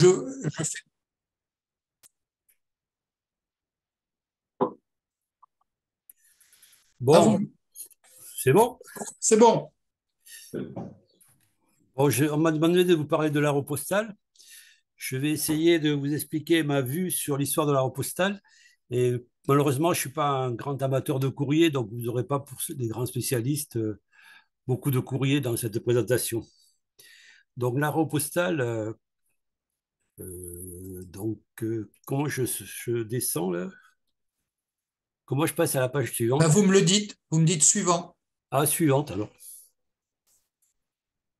Bon, c'est bon C'est bon. bon je, on m'a demandé de vous parler de la postal. Je vais essayer de vous expliquer ma vue sur l'histoire de la postal. Et malheureusement, je ne suis pas un grand amateur de courrier, donc vous n'aurez pas pour des grands spécialistes euh, beaucoup de courriers dans cette présentation. Donc la postal... Euh, euh, donc, euh, comment je, descends là Comment je passe à la page suivante bah, Vous me le dites, vous me dites suivant. Ah, suivante alors.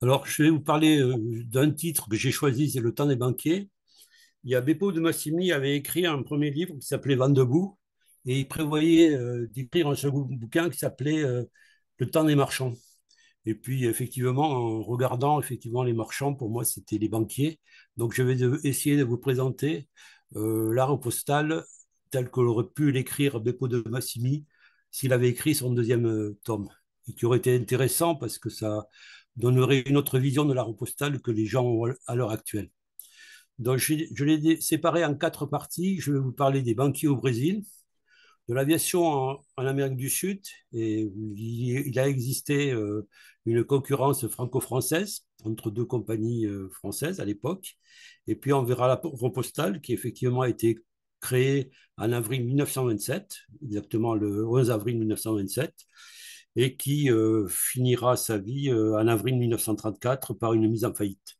Alors, je vais vous parler euh, d'un titre que j'ai choisi, c'est Le temps des banquiers. Il y a Beppo de Massimi avait écrit un premier livre qui s'appelait Van debout et il prévoyait d'écrire un second bouquin qui s'appelait Le temps des marchands. Et puis, effectivement, en regardant effectivement les marchands, pour moi, c'était les banquiers. Donc je vais essayer de vous présenter euh, l'art postal tel que l'aurait pu l'écrire Beppo de Massimi s'il avait écrit son deuxième euh, tome, et qui aurait été intéressant parce que ça donnerait une autre vision de l'art postal que les gens ont à l'heure actuelle. Donc je l'ai séparé en quatre parties. Je vais vous parler des banquiers au Brésil, de l'aviation en, Amérique du Sud et il, a existé euh, une concurrence franco-française entre deux compagnies euh, françaises à l'époque. Et puis on verra la Postale qui effectivement a été créée en avril 1927, exactement le 11 avril 1927, et qui euh, finira sa vie en avril 1934 par une mise en faillite.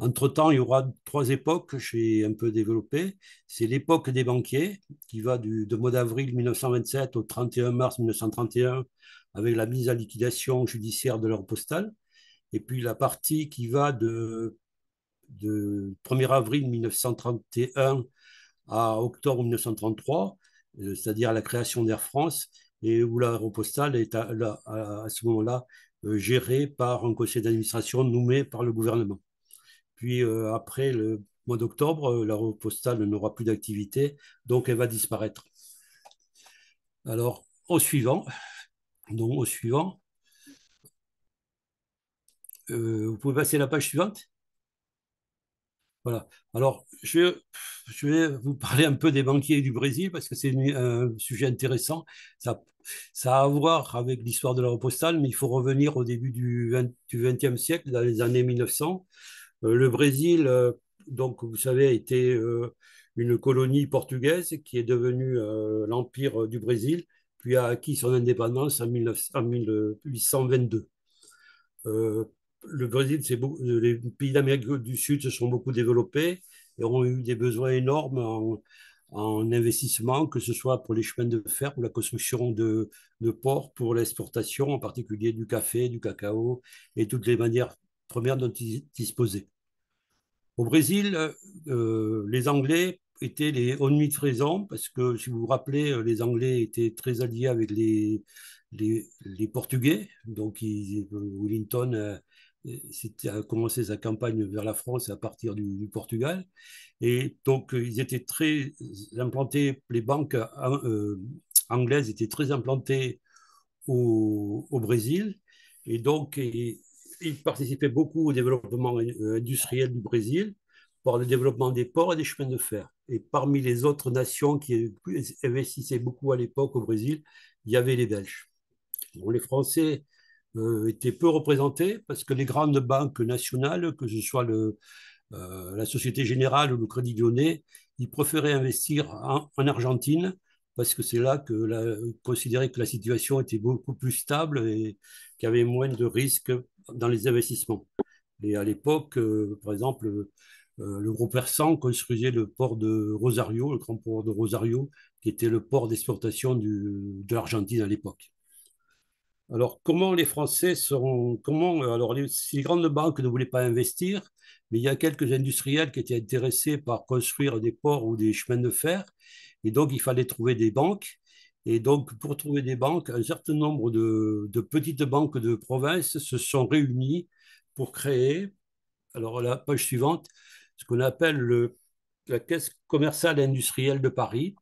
Entre-temps, il y aura trois époques j'ai un peu développé. C'est l'époque des banquiers, qui va du, de mois d'avril 1927 au 31 mars 1931, avec la mise à liquidation judiciaire de leur postale. Et puis la partie qui va de, 1er avril 1931 à octobre 1933, euh, c'est-à-dire la création d'Air France, et où l'aéropostale est à ce moment-là euh, gérée par un conseil d'administration nommé par le gouvernement. Puis euh, après le mois d'octobre, euh, la route postale n'aura plus d'activité, donc elle va disparaître. Alors, au suivant, donc au suivant, euh, vous pouvez passer à la page suivante. Voilà. Alors, je, vais vous parler un peu des banquiers du Brésil parce que c'est un sujet intéressant. Ça, a à voir avec l'histoire de la postale, mais il faut revenir au début du XXe siècle, dans les années 1900. Euh, le Brésil, euh, donc vous savez, a été euh, une colonie portugaise qui est devenue l'Empire du Brésil, puis a acquis son indépendance en, 1822. le Brésil, c'est les pays d'Amérique du Sud se sont beaucoup développés et ont eu des besoins énormes en, investissement, que ce soit pour les chemins de fer pour la construction de ports, pour l'exportation, en particulier du café, du cacao et toutes les manières première dont ils disposaient. Au Brésil, euh, euh, les Anglais étaient les ennemis de raison parce que si vous vous rappelez, euh, les Anglais étaient très alliés avec les, les, Portugais. Donc, Wellington a commencé sa campagne vers la France à partir du, Portugal. Et donc, ils étaient très implantés, les banques anglaises étaient très implantées au, Brésil. Et donc, il participait beaucoup au développement euh, industriel du Brésil par le développement des ports et des chemins de fer. Et parmi les autres nations qui investissaient beaucoup à l'époque au Brésil, il y avait les Belges. les Français euh, étaient peu représentés parce que les grandes banques nationales, que ce soit euh, la Société Générale ou le Crédit Lyonnais, ils préféraient investir en Argentine parce que c'est là que la, considérer que la situation était beaucoup plus stable et qu'il y avait moins de risques dans les investissements. Et à l'époque, euh, par exemple, euh, euh, le groupe Persan construisait le port de Rosario, le grand port de Rosario, qui était le port d'exportation de l'Argentine à l'époque. Alors, comment les Français seront. Comment, alors, les grandes banques ne voulaient pas investir, mais il y a quelques industriels qui étaient intéressés par construire des ports ou des chemins de fer, et donc, il fallait trouver des banques. Et donc, pour trouver des banques, un certain nombre de, petites banques de province se sont réunies pour créer, alors la page suivante, ce qu'on appelle la Caisse commerciale industrielle de Paris,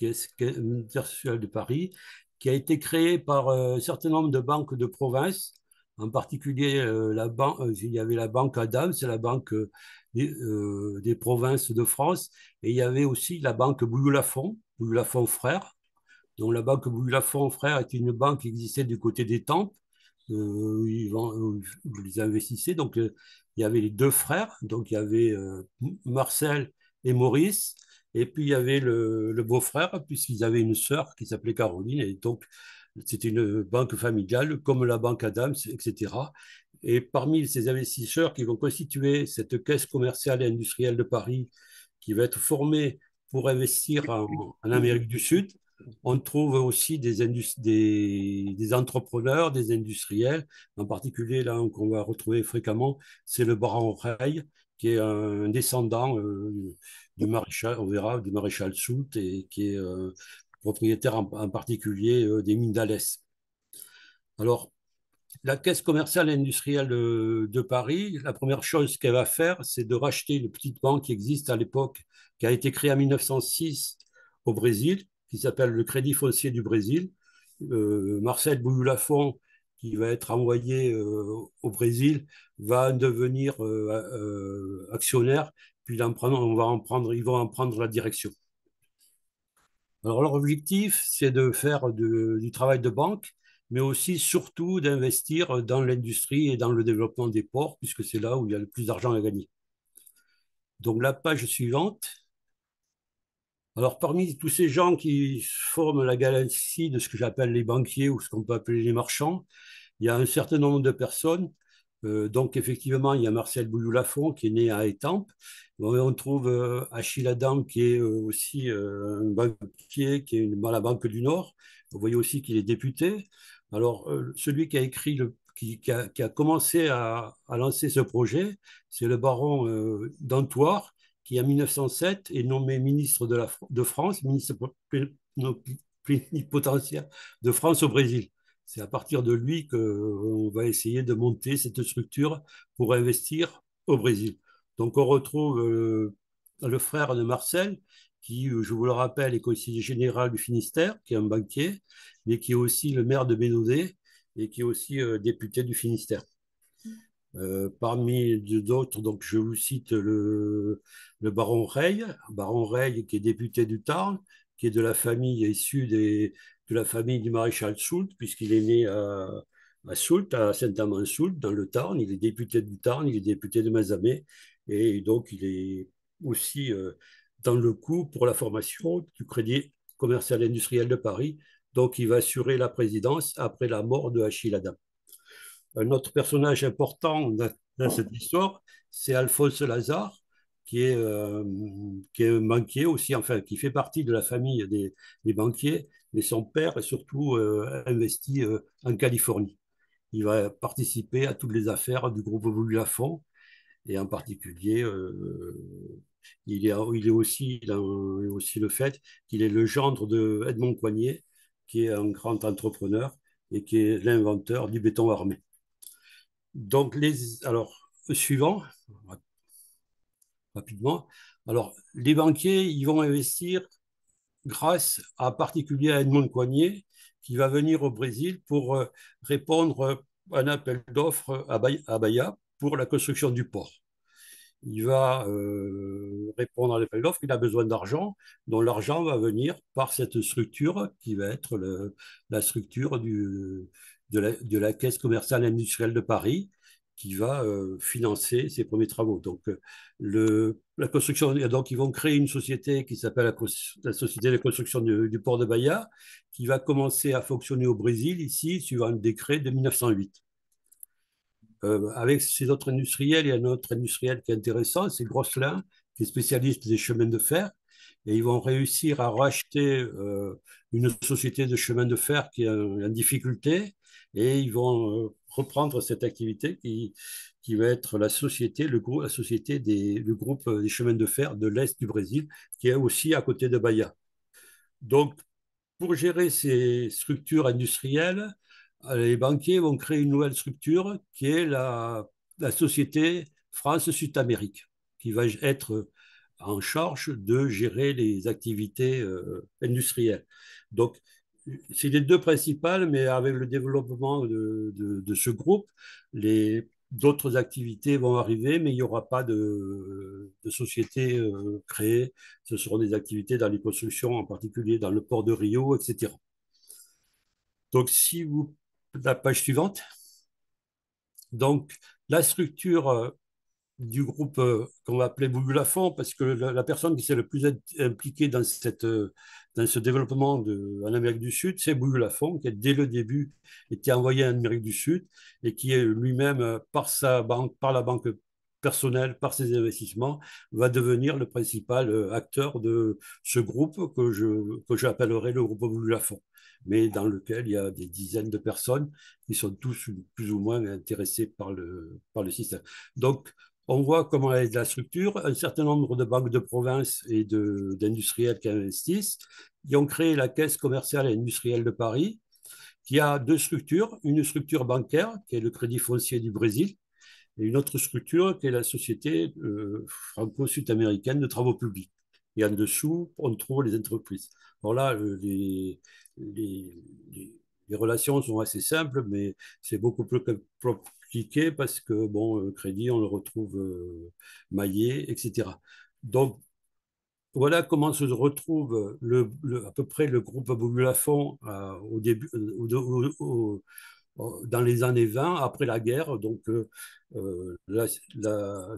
de Paris, qui a été créée par euh, un certain nombre de banques de province en particulier, euh, euh, il y avait la Banque Adams, c'est la banque euh, des, provinces de France, et il y avait aussi la Banque Bouillou-Lafont, Bouillou-Lafont Frères, dont la Banque Bouillou-Lafont Frères était une banque qui existait du côté des Tempes, où ils, investissaient. Donc, il y avait les deux frères, donc il y avait Marcel et Maurice, et puis il y avait le, le beau-frère, puisqu'ils avaient une sœur qui s'appelait Caroline, et donc c'est une banque familiale comme la banque Adams, etc. Et parmi ces investisseurs qui vont constituer cette caisse commerciale et industrielle de Paris, qui va être formée pour investir en, Amérique du Sud, on trouve aussi des, entrepreneurs, des industriels. En particulier, là, qu'on va retrouver fréquemment, c'est le baron O'Reilly, qui est un descendant euh, du maréchal, on verra, du maréchal Soult, et qui est euh, propriétaire en, particulier euh, des mines d'Alès. Alors, la Caisse commerciale et industrielle de Paris, la première chose qu'elle va faire, c'est de racheter une petite banque qui existe à l'époque, qui a été créée en 1906 au Brésil, qui s'appelle le Crédit foncier du Brésil. Euh, Marcel bouillou qui va être envoyé euh, au Brésil, va devenir actionnaire, puis on va en prendre, ils vont en prendre la direction. Alors leur objectif, c'est de faire du travail de banque, mais aussi surtout d'investir dans l'industrie et dans le développement des ports, puisque c'est là où il y a le plus d'argent à gagner. Donc la page suivante. Alors parmi tous ces gens qui forment la galaxie de ce que j'appelle les banquiers ou ce qu'on peut appeler les marchands, il y a un certain nombre de personnes donc, effectivement, il y a Marcel Bouillou-Lafont qui est né à Étampes. On trouve Achille Adam qui est aussi un banquier, qui est dans la Banque du Nord. Vous voyez aussi qu'il est député. Alors, celui qui a écrit le qui, a, commencé à, lancer ce projet, c'est le baron d'Antoire, qui en 1907 est nommé ministre de, la, de France, ministre plénipotentiaire de France au Brésil. C'est à partir de lui qu'on euh, va essayer de monter cette structure pour investir au Brésil. Donc on retrouve euh, le frère de Marcel, qui, euh, je vous le rappelle, est conseiller général du Finistère, qui est un banquier, mais qui est aussi le maire de Bénodet et qui est aussi député du Finistère. Mm. parmi d'autres, donc je vous cite le, baron Rey, baron Rey qui est député du Tarn, qui est de la famille issue des, de la famille du maréchal Soult, puisqu'il est né à, Soult, à Saint-Amand-Soult, dans le Tarn. Il est député du Tarn, il est député de Mazamet, et donc il est aussi euh, dans le coup pour la formation du Crédit commercial industriel de Paris. Donc il va assurer la présidence après la mort de Achille Adam. Un autre personnage important dans, cette histoire, c'est Alphonse Lazare, euh, qui est, un banquier aussi, enfin qui fait partie de la famille des banquiers, mais son père est surtout euh, investi euh, en Californie. Il va participer à toutes les affaires du groupe fond et en particulier, euh, il, est, il, est aussi, aussi le fait qu'il est le gendre de Edmond Coignet, qui est un grand entrepreneur et qui est l'inventeur du béton armé. Donc, les, alors, suivant, rapidement, alors, les banquiers, ils vont investir grâce en particulier à Edmond Coignet, qui va venir au Brésil pour euh, répondre à euh, un appel d'offres à Bahia pour la construction du port. Il va euh, répondre à l'appel d'offres, il a besoin d'argent, dont l'argent va venir par cette structure qui va être la structure de la Caisse commerciale industrielle de Paris, qui va euh, financer ses premiers travaux. Donc, euh, le, la construction, donc ils vont créer une société qui s'appelle la, Société de construction du, port de Bahia, qui va commencer à fonctionner au Brésil, ici, suivant un décret de 1908. Euh, avec ces autres industriels, il y a un autre industriel qui est intéressant, c'est Grosselin, qui est spécialiste des chemins de fer, et ils vont réussir à racheter une société de chemins de fer qui est en difficulté, et ils vont euh, reprendre cette activité qui, qui va être la société, le groupe, la société des, le groupe euh, des chemins de fer de l'Est du Brésil, qui est aussi à côté de Bahia. Donc, pour gérer ces structures industrielles, euh, les banquiers vont créer une nouvelle structure qui est la, la société France-Sud-Amérique, qui va être en charge de gérer les activités industrielles. Donc, c'est les deux principales, mais avec le développement de, ce groupe, les, d'autres activités vont arriver, mais il n'y aura pas de, société euh, créée. Ce seront des activités dans les constructions, en particulier dans le port de Rio, etc. Donc, si vous. La page suivante. Donc, la structure euh, du groupe euh, qu'on va appeler Lafont, parce que la, personne qui s'est le plus impliquée dans, cette, euh, dans ce développement de, en Amérique du Sud, c'est Lafont, qui dès le début était envoyé en Amérique du Sud et qui lui-même, euh, par, sa banque, par la banque personnelle, par ses investissements, va devenir le principal acteur de ce groupe que je que j'appellerai le groupe Lafont, mais dans lequel il y a des dizaines de personnes qui sont tous plus ou moins intéressées par le, par le système. Donc, on voit comment est la structure. Un certain nombre de banques de province et d'industriels qui investissent, qui ont créé la Caisse commerciale et industrielle de Paris, qui a deux structures. Une structure bancaire, qui est le Crédit foncier du Brésil, et une autre structure qui est la Société euh, franco-sud-américaine de travaux publics. Et en dessous, on trouve les entreprises. Alors euh, les, relations sont assez simples, mais c'est beaucoup plus parce que, bon, le crédit, on le retrouve euh, maillé, etc. Donc, voilà comment se retrouve à peu près le groupe Aboulafon euh, au début, euh, dans les années 20, après la guerre. Donc, la,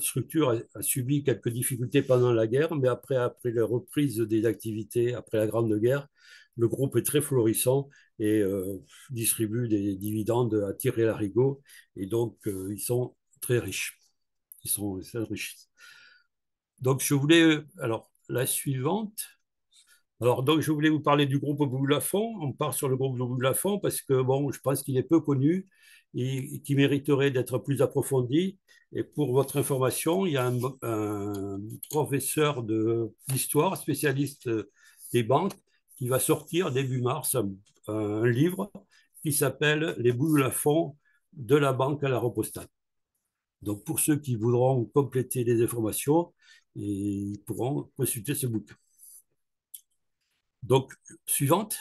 structure a, a, subi quelques difficultés pendant la guerre, mais après, après la reprise des activités, après la Grande Guerre, le groupe est très florissant et euh, distribuent des dividendes à tirer l'arigot. Et donc, euh, ils sont très riches. Ils sont riches. Donc, je voulais. Euh, alors, la suivante. Alors, donc, je voulais vous parler du groupe Boulafond. On part sur le groupe Boulafond parce que, bon, je pense qu'il est peu connu et qui mériterait d'être plus approfondi. Et pour votre information, il y a un, un professeur d'histoire, spécialiste euh, des banques, qui va sortir début mars un, livre qui s'appelle Les boules à fond de la banque à la repostale. Donc pour ceux qui voudront compléter les informations, ils pourront consulter ce bouquin. Donc suivante.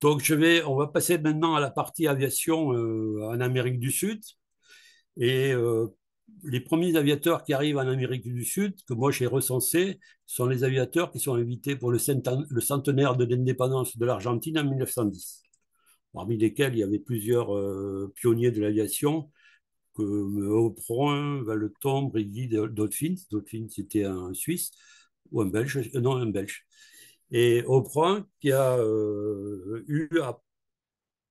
Donc je vais, on va passer maintenant à la partie aviation euh, en Amérique du Sud. Et euh, les premiers aviateurs qui arrivent en Amérique du Sud, que moi j'ai recensés, sont les aviateurs qui sont invités pour le centenaire de l'indépendance de l'Argentine en 1910, parmi lesquels il y avait plusieurs euh, pionniers de l'aviation, comme Opron, Valeton, Brigitte, Dauphin. Dauphin, c'était un Suisse, ou un Belge, euh, non, un Belge. Et Opron, qui a euh, eu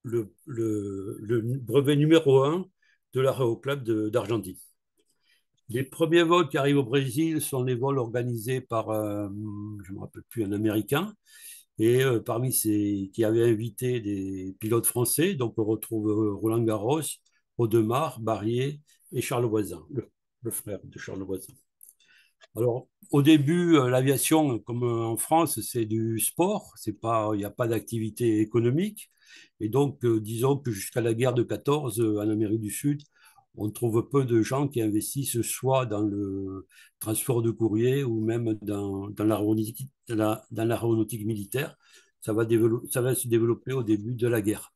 le, brevet numéro un de Club d'Argentine. Les premiers vols qui arrivent au Brésil sont les vols organisés par, euh, je ne me rappelle plus, un Américain, et euh, parmi ces qui avait invité des pilotes français, donc on retrouve euh, Roland Garros, Audemars, Barrier et Charles Voisin, le, frère de Charles Voisin. Alors, au début, l'aviation, comme en France, c'est du sport, c'est pas, il n'y a pas d'activité économique. Et donc, disons que jusqu'à la guerre de 14, en Amérique du Sud, on trouve peu de gens qui investissent soit dans le transport de courrier ou même dans, dans l'aéronautique militaire. Ça va, se développer au début de la guerre.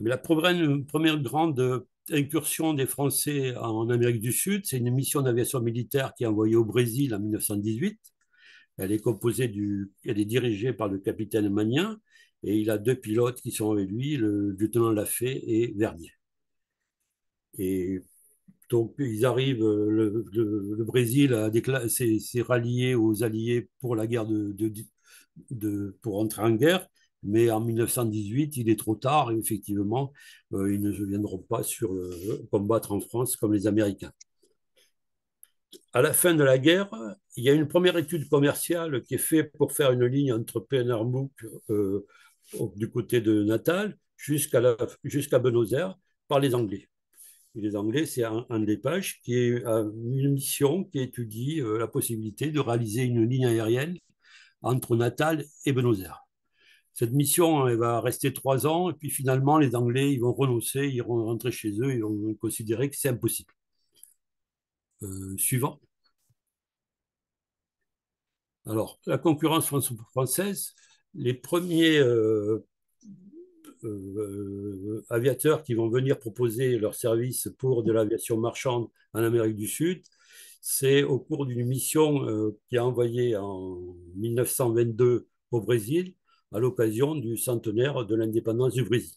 Mais la première, grande incursion des Français en Amérique du Sud, c'est une mission d'aviation militaire qui est envoyée au Brésil en 1918. Elle est composée du, elle est dirigée par le capitaine Magnin et il a deux pilotes qui sont avec lui, le lieutenant Lafay et Vernier. Et donc, ils arrivent, euh, le, Brésil s'est rallié aux Alliés pour la guerre de, pour entrer en guerre, mais en 1918, il est trop tard, et effectivement, euh, ils ne viendront pas sur euh, combattre en France comme les Américains. À la fin de la guerre, il y a une première étude commerciale qui est faite pour faire une ligne entre Pénarmouc du côté de Natal jusqu'à Buenos Aires par les Anglais. Les Anglais, c'est un, des pages qui est euh, une mission qui étudie euh, la possibilité de réaliser une ligne aérienne entre Natal et Buenos Aires. Cette mission elle va rester trois ans, et puis finalement, les Anglais ils vont renoncer, ils vont rentrer chez eux, ils vont considérer que c'est impossible. Euh, suivant. Alors, la concurrence française, les premiers euh, euh, aviateurs qui vont venir proposer leurs services pour de l'aviation marchande en Amérique du Sud. C'est au cours d'une mission euh, qui a envoyé en 1922 au Brésil à l'occasion du centenaire de l'indépendance du Brésil.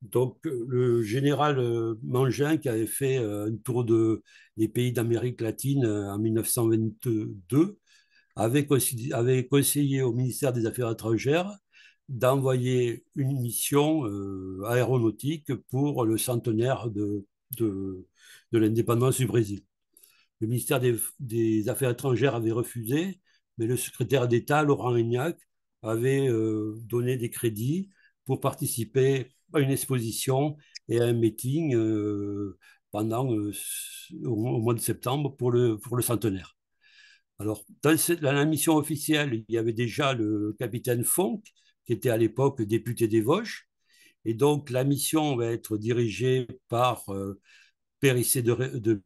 Donc le général Mangin qui avait fait un tour de, des pays d'Amérique latine en 1922 avait, conseillé au ministère des Affaires étrangères d'envoyer une mission euh, aéronautique pour le centenaire de, de, l'indépendance du Brésil. Le ministère des, Affaires étrangères avait refusé, mais le secrétaire d'État, Laurent Ignac avait euh, donné des crédits pour participer à une exposition et à un meeting euh, pendant, au, mois de septembre pour le, pour le centenaire. Alors, dans, la mission officielle, il y avait déjà le capitaine Fonck, qui était à l'époque député des Vosges. Et donc, la mission va être dirigée par euh, Périssé de,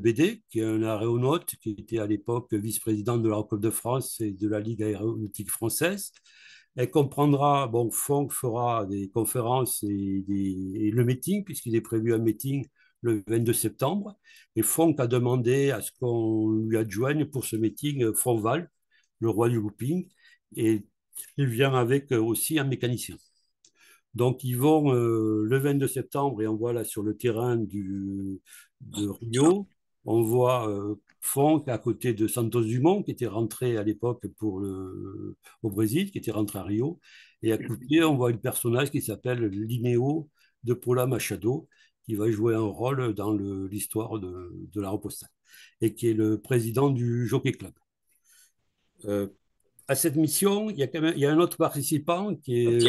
Bédé, qui est un aéronaute, qui était à l'époque vice-président de la de France et de la Ligue aéronautique française. Elle comprendra, bon, Fonck fera des conférences et, le meeting, puisqu'il est prévu un meeting le 22 septembre. Et Fonck a demandé à ce qu'on lui adjoigne pour ce meeting Fonval, le roi du looping. Et il vient avec euh, aussi un mécanicien. Donc ils vont euh, le 22 septembre et on voit là sur le terrain du, de Rio, on voit euh, à côté de Santos Dumont qui était rentré à l'époque pour le, au Brésil, qui était rentré à Rio, et à côté on voit une personnage qui s'appelle Linéo de Paula Machado qui va jouer un rôle dans l'histoire de, de, la Repostale et qui est le président du Jockey Club. Euh, à cette mission, il y a un autre participant qui est.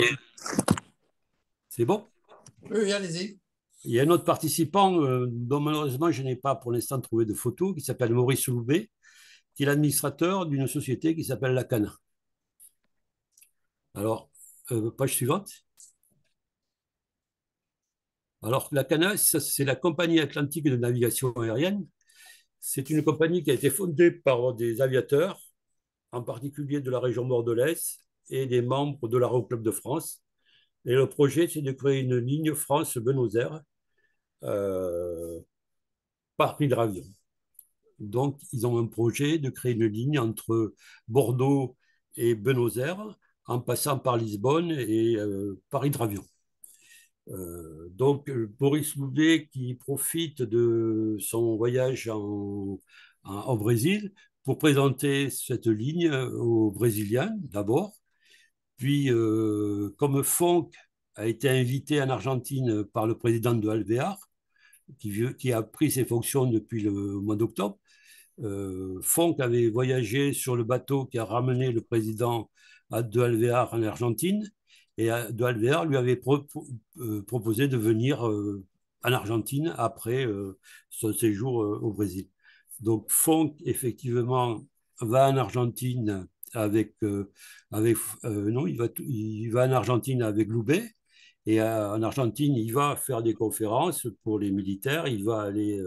C'est bon Oui, allez-y. Il y a un autre participant euh, dont malheureusement je n'ai pas pour l'instant trouvé de photo, qui s'appelle Maurice Loubet, qui est l'administrateur d'une société qui s'appelle La Cana. Alors, euh, page suivante. Alors, la Cana, c'est la compagnie atlantique de navigation aérienne. C'est une compagnie qui a été fondée par des aviateurs en particulier de la région bordelaise et des membres de l'Aéroclub de France. Et le projet, c'est de créer une ligne france Benozère euh, par hydravion. Donc, ils ont un projet de créer une ligne entre Bordeaux et Benozère en passant par Lisbonne et euh, par hydravion. Euh, donc, Boris Louvet, qui profite de son voyage en, en, au Brésil pour présenter cette ligne euh, aux Brésiliens d'abord. Puis, euh, comme Fonck a été invité en Argentine par le président de Alvear, qui, a pris ses fonctions depuis le mois d'octobre, euh, Fonck avait voyagé sur le bateau qui a ramené le président de Alvear en Argentine. Et de Alvear lui avait proposé de venir en Argentine après son séjour au Brésil donc Fonck, effectivement, va en Argentine avec, euh, euh, il va, en Argentine avec Loubet. Et euh, en Argentine, il va faire des conférences pour les militaires, il va aller,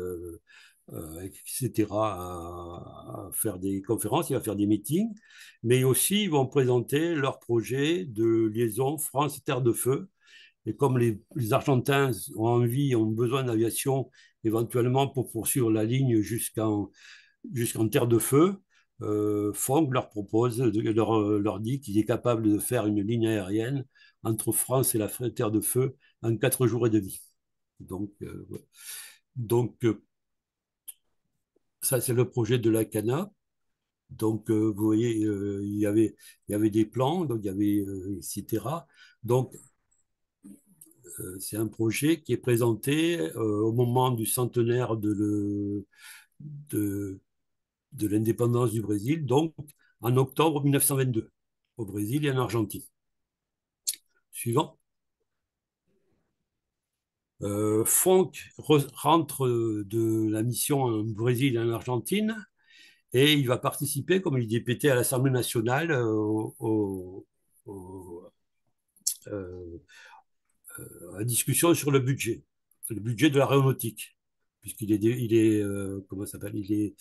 etc., à, faire des conférences, il va faire des meetings. Mais aussi, ils vont présenter leur projet de liaison France-Terre de Feu. Et comme les Argentins ont envie, ont besoin d'aviation éventuellement pour poursuivre la ligne jusqu'en jusqu'en terre de feu. Euh, leur propose, leur, dit qu'il est capable de faire une ligne aérienne entre France et la terre de feu en quatre jours et demi. Donc, euh, donc euh, ça c'est le projet de la Cana. Donc euh, vous voyez, il, y avait, il y avait des plans, donc il y avait etc. Donc euh, c'est un projet qui est présenté euh, au moment du centenaire de, l'indépendance du Brésil, donc en octobre 1922, au Brésil et en Argentine. Suivant. Euh, Fonck rentre de la mission au Brésil et en Argentine et il va participer comme il député à l'Assemblée nationale au, la euh, discussion sur le budget, le budget de l'aéronautique, puisqu'il est, il est, euh, comment s'appelle, il est,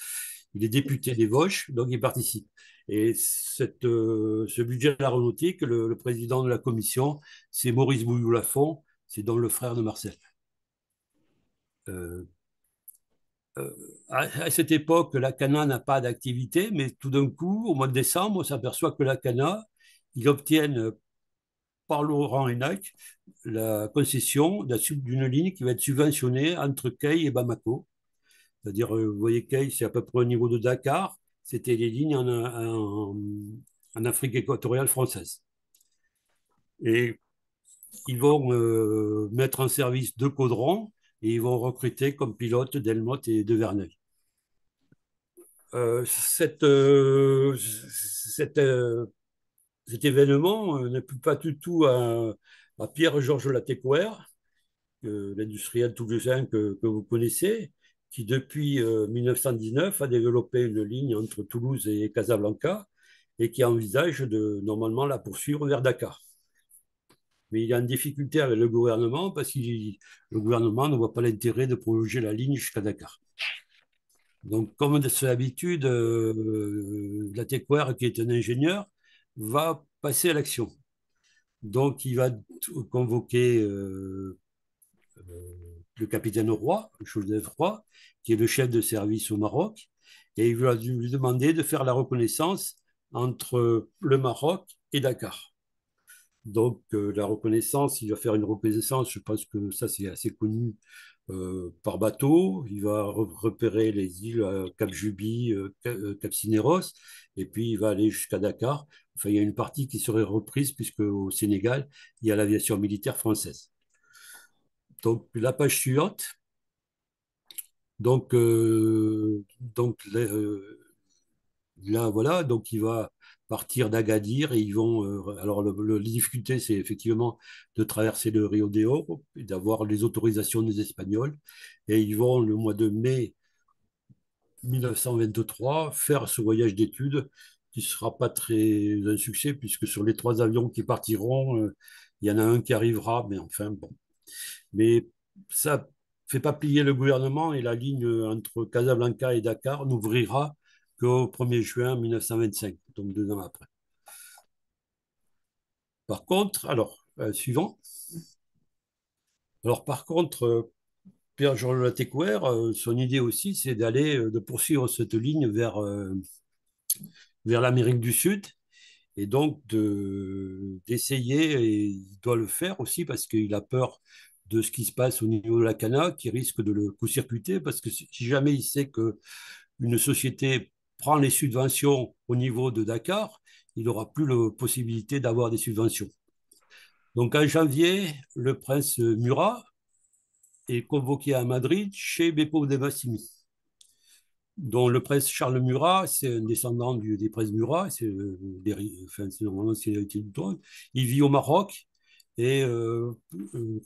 il est député des Vosges, donc il participe. Et cette, euh, ce budget de l'aéronautique, le, président de la commission, c'est Maurice Bouillou-Lafont, c'est donc le frère de Marcel. à, à, cette époque, la CANA n'a pas d'activité, mais tout d'un coup, au mois de décembre, on s'aperçoit que la CANA, ils obtiennent par Laurent Hénac la concession d'une ligne qui va être subventionnée entre Kei et Bamako. C'est-à-dire, euh, vous voyez, Kei, c'est à peu près au niveau de Dakar. C'était les lignes en, en, Afrique équatoriale française. Et ils vont euh, mettre en service deux caudrons et ils vont recruter comme pilotes Delmotte et De Verneuil. Euh, cette, cette cet événement euh, plus pas du tout à, Pierre-Georges Latécoère, euh, l'industriel toulousain que, vous connaissez, qui depuis 1919 euh, a développé une ligne entre Toulouse et Casablanca et qui envisage de normalement la poursuivre vers Dakar. Mais il a une difficulté avec le gouvernement parce que le gouvernement ne voit pas l'intérêt de prolonger la ligne jusqu'à Dakar. Donc, comme de son qui est un ingénieur, va passer à l'action. Donc, il va convoquer euh, euh, le capitaine Roy, Joseph Roy, qui est le chef de service au Maroc, et il va lui demander de faire la reconnaissance entre le Maroc et Dakar. Donc, euh, la reconnaissance, il va faire une reconnaissance, je pense que ça c'est assez connu par bateau. Il va repérer les îles Cap Juby, Cap Cineros, et puis il va aller jusqu'à Dakar il y a une partie qui serait reprise, puisque au Sénégal, il y a l'aviation militaire française. Donc, la page suivante. Donc, euh, donc euh, là, voilà, donc il va partir d'Agadir et ils vont. Euh, alors, le, la difficulté, c'est effectivement de traverser le Rio de Oro et d'avoir les autorisations des Espagnols. Et ils vont, le mois de mai 1923, faire ce voyage d'études qui sera pas très euh, un succès, puisque sur les trois avions qui partiront, euh, il y en a un qui arrivera, mais enfin bon. Mais ça fait pas plier le gouvernement et la ligne euh, entre Casablanca et Dakar n'ouvrira qu'au 1er juin 1925, donc deux ans après. Par contre, alors, suivant. Alors, par contre, pierre jean Latécoère, son idée aussi, c'est d'aller, de poursuivre cette ligne vers, vers l'Amérique du Sud. Et donc, d'essayer, et il doit le faire aussi parce qu'il a peur de ce qui se passe au niveau de la cana, qui risque de le coup-circuiter, parce que si jamais il sait que une société prend les subventions au niveau de Dakar, il n'aura plus la possibilité d'avoir des subventions. Donc en janvier, le prince Murat est convoqué à Madrid chez Beppo de Massimi dont le prince Charles Murat, c'est un descendant du, des princes Murat, c'est euh, enfin, normalement c'est l'héritier du Il vit au Maroc et euh,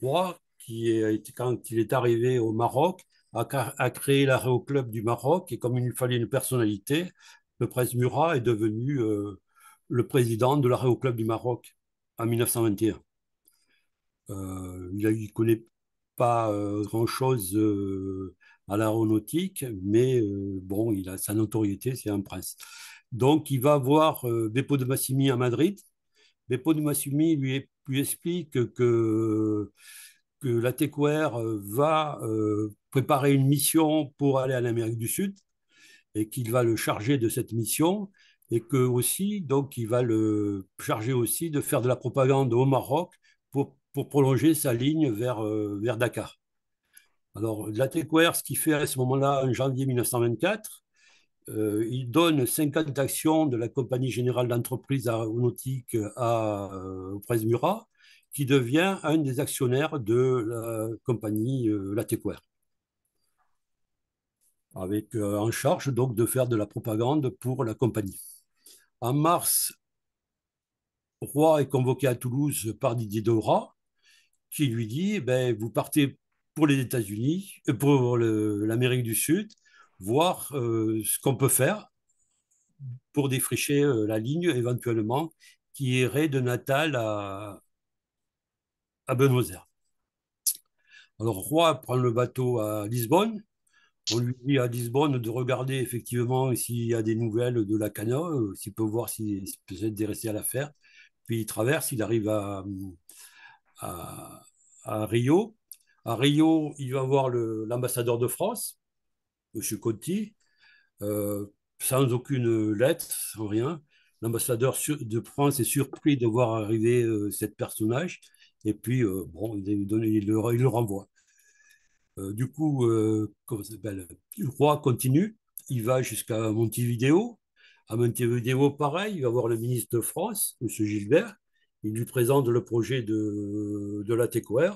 roi qui été quand il est arrivé au Maroc a, a créé Réo club du Maroc et comme il lui fallait une personnalité, le prince Murat est devenu euh, le président de l'aéro-club du Maroc en 1921. il ne connaît pas grand-chose à l'aéronautique, mais euh, bon, il a sa notoriété, c'est un prince. Donc, il va voir Bepo euh, de Massimi à Madrid. Bepo de Massimi lui, explique que, que la TQR euh, va préparer une mission pour aller en Amérique du Sud et qu'il va le charger de cette mission et que aussi, donc, il va le charger aussi de faire de la propagande au Maroc pour, pour prolonger sa ligne vers, vers Dakar. Alors, Latécoère, ce qu'il fait à ce moment-là, en janvier 1924, euh, il donne 50 actions de la Compagnie Générale d'Entreprise Aéronautique à, euh, au qui devient un des actionnaires de la compagnie euh, Latécoère avec euh, en charge donc de faire de la propagande pour la compagnie. En mars, Roy est convoqué à Toulouse par Didier Dora, qui lui dit eh ben, Vous partez pour les États-Unis, euh, pour l'Amérique du Sud, voir euh, ce qu'on peut faire pour défricher euh, la ligne éventuellement qui irait de Natal à, à Buenos Aires. Alors Roy prend le bateau à Lisbonne. On lui dit à Lisbonne de regarder effectivement s'il y a des nouvelles de la Cana, s'il peut voir s'il peut-être des restés à l'affaire. Puis il traverse, il arrive à, à Rio à Rio, il va voir l'ambassadeur de France, M. Conti, euh, sans aucune lettre, sans rien. L'ambassadeur de France est surpris de voir arriver ce euh, cette personnage, et puis, euh, bon, il, le, renvoie. du coup, le roi continue, il va jusqu'à Montevideo. À Montevideo, pareil, il va voir le ministre de France, M. Gilbert. Il lui présente le projet de, la TECOER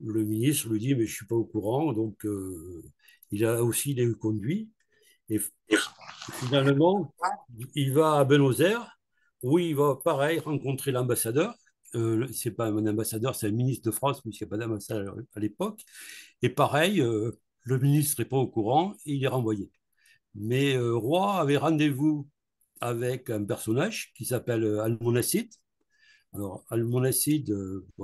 le ministre lui dit mais je suis pas au courant, donc euh, il a aussi des conduits. et finalement il va à Buenos Aires où il va pareil rencontrer l'ambassadeur. Ce euh, c'est pas un ambassadeur, c'est un ministre de France puisqu'il n'y a pas d'ambassadeur à l'époque. Et pareil, euh, le ministre n'est pas au courant et il est renvoyé. Mais roi avait rendez-vous avec un personnage qui s'appelle Almonacide. Alors, Almonacide,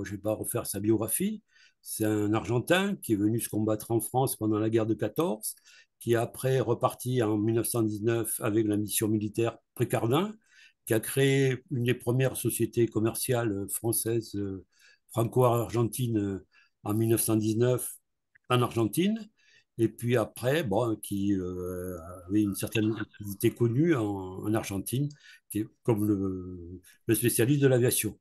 je vais pas refaire sa biographie, c'est un Argentin qui est venu se combattre en France pendant la guerre de 14, qui est après reparti en 1919 avec la mission militaire Précardin, qui a créé une des premières sociétés commerciales françaises franco-argentine en 1919 en Argentine, et puis après, bon, qui euh, avait une certaine activité connue en, Argentine, qui comme le spécialiste de l'aviation.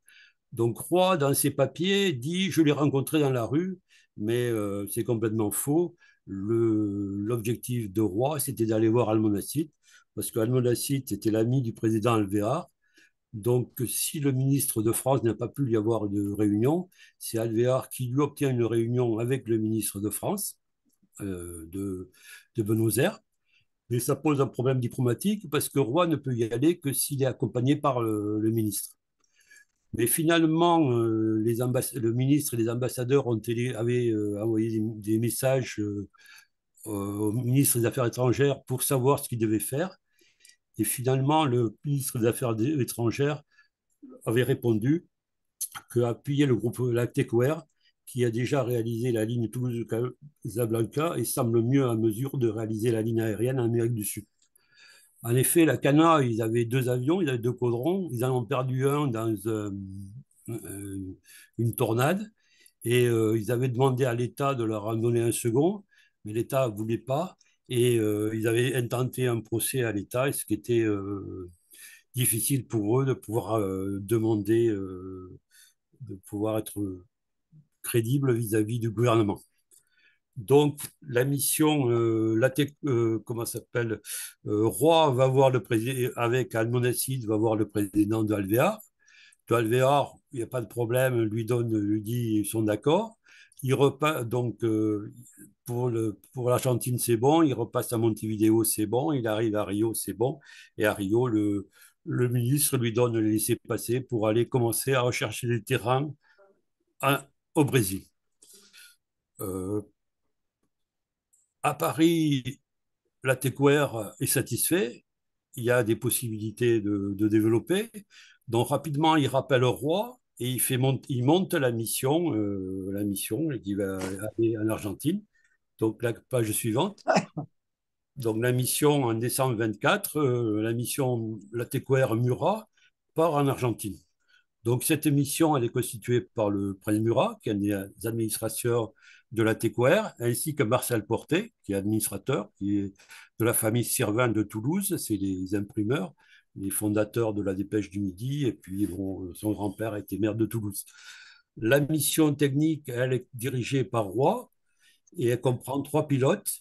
Donc Roi, dans ses papiers, dit Je l'ai rencontré dans la rue, mais euh, c'est complètement faux. L'objectif de Roy, c'était d'aller voir Almonacid parce Almonacid était l'ami du président Alvéar. Donc, si le ministre de France n'a pas pu y avoir de réunion, c'est Alvéar qui lui obtient une réunion avec le ministre de France, euh, de, de Buenos Aires. Mais ça pose un problème diplomatique parce que Roi ne peut y aller que s'il est accompagné par le ministre. Mais finalement, euh, les le ministre et les ambassadeurs avaient euh, envoyé des, messages euh, au ministre des Affaires étrangères pour savoir ce qu'ils devait faire. Et finalement, le ministre des Affaires étrangères avait répondu qu'appuyer le groupe LactecWare, qui a déjà réalisé la ligne Toulouse-Casablanca et semble mieux à mesure de réaliser la ligne aérienne en Amérique du Sud. En effet, la Cana, ils avaient deux avions, ils avaient deux caudrons. Ils en ont perdu un dans euh, euh, une tornade. Et euh, ils avaient demandé à l'État de leur en donner un second, mais l'État ne voulait pas. Et ils avaient intenté un procès à l'État, ce qui était difficile pour eux de pouvoir demander, de pouvoir être crédible vis à -vis du gouvernement. Donc, la mission, euh, euh, comment la comment s'appelle euh, Roi va voir le président, avec Almonacid, va voir le président de Alvear. De il n'y a pas de problème, lui donne, lui dit, ils sont d'accord. Il repasse, donc, pour, le, pour l'Argentine, c'est bon. Il repasse à Montevideo, c'est bon. Il arrive à Rio, c'est bon. Et à Rio, le, le ministre lui donne le laisser passer pour aller commencer à rechercher des terrains hein, au Brésil à Paris, la TQR est satisfait. Il y a des possibilités de, développer. Donc rapidement, il rappelle au roi et il, fait monte, il monte la mission, euh, la mission qui va aller en Argentine. Donc la page suivante. Donc la mission en décembre 24, euh, la mission La TQR Murat part en Argentine. Donc cette mission, elle est constituée par le prince Murat, qui est un des administrateurs de la TQR, ainsi que Marcel Portet, qui est administrateur, qui est de la famille Servin de Toulouse, c'est les imprimeurs, les fondateurs de la Dépêche du Midi, et puis son grand-père était maire de Toulouse. La mission technique, elle est dirigée par Roy, et elle comprend trois pilotes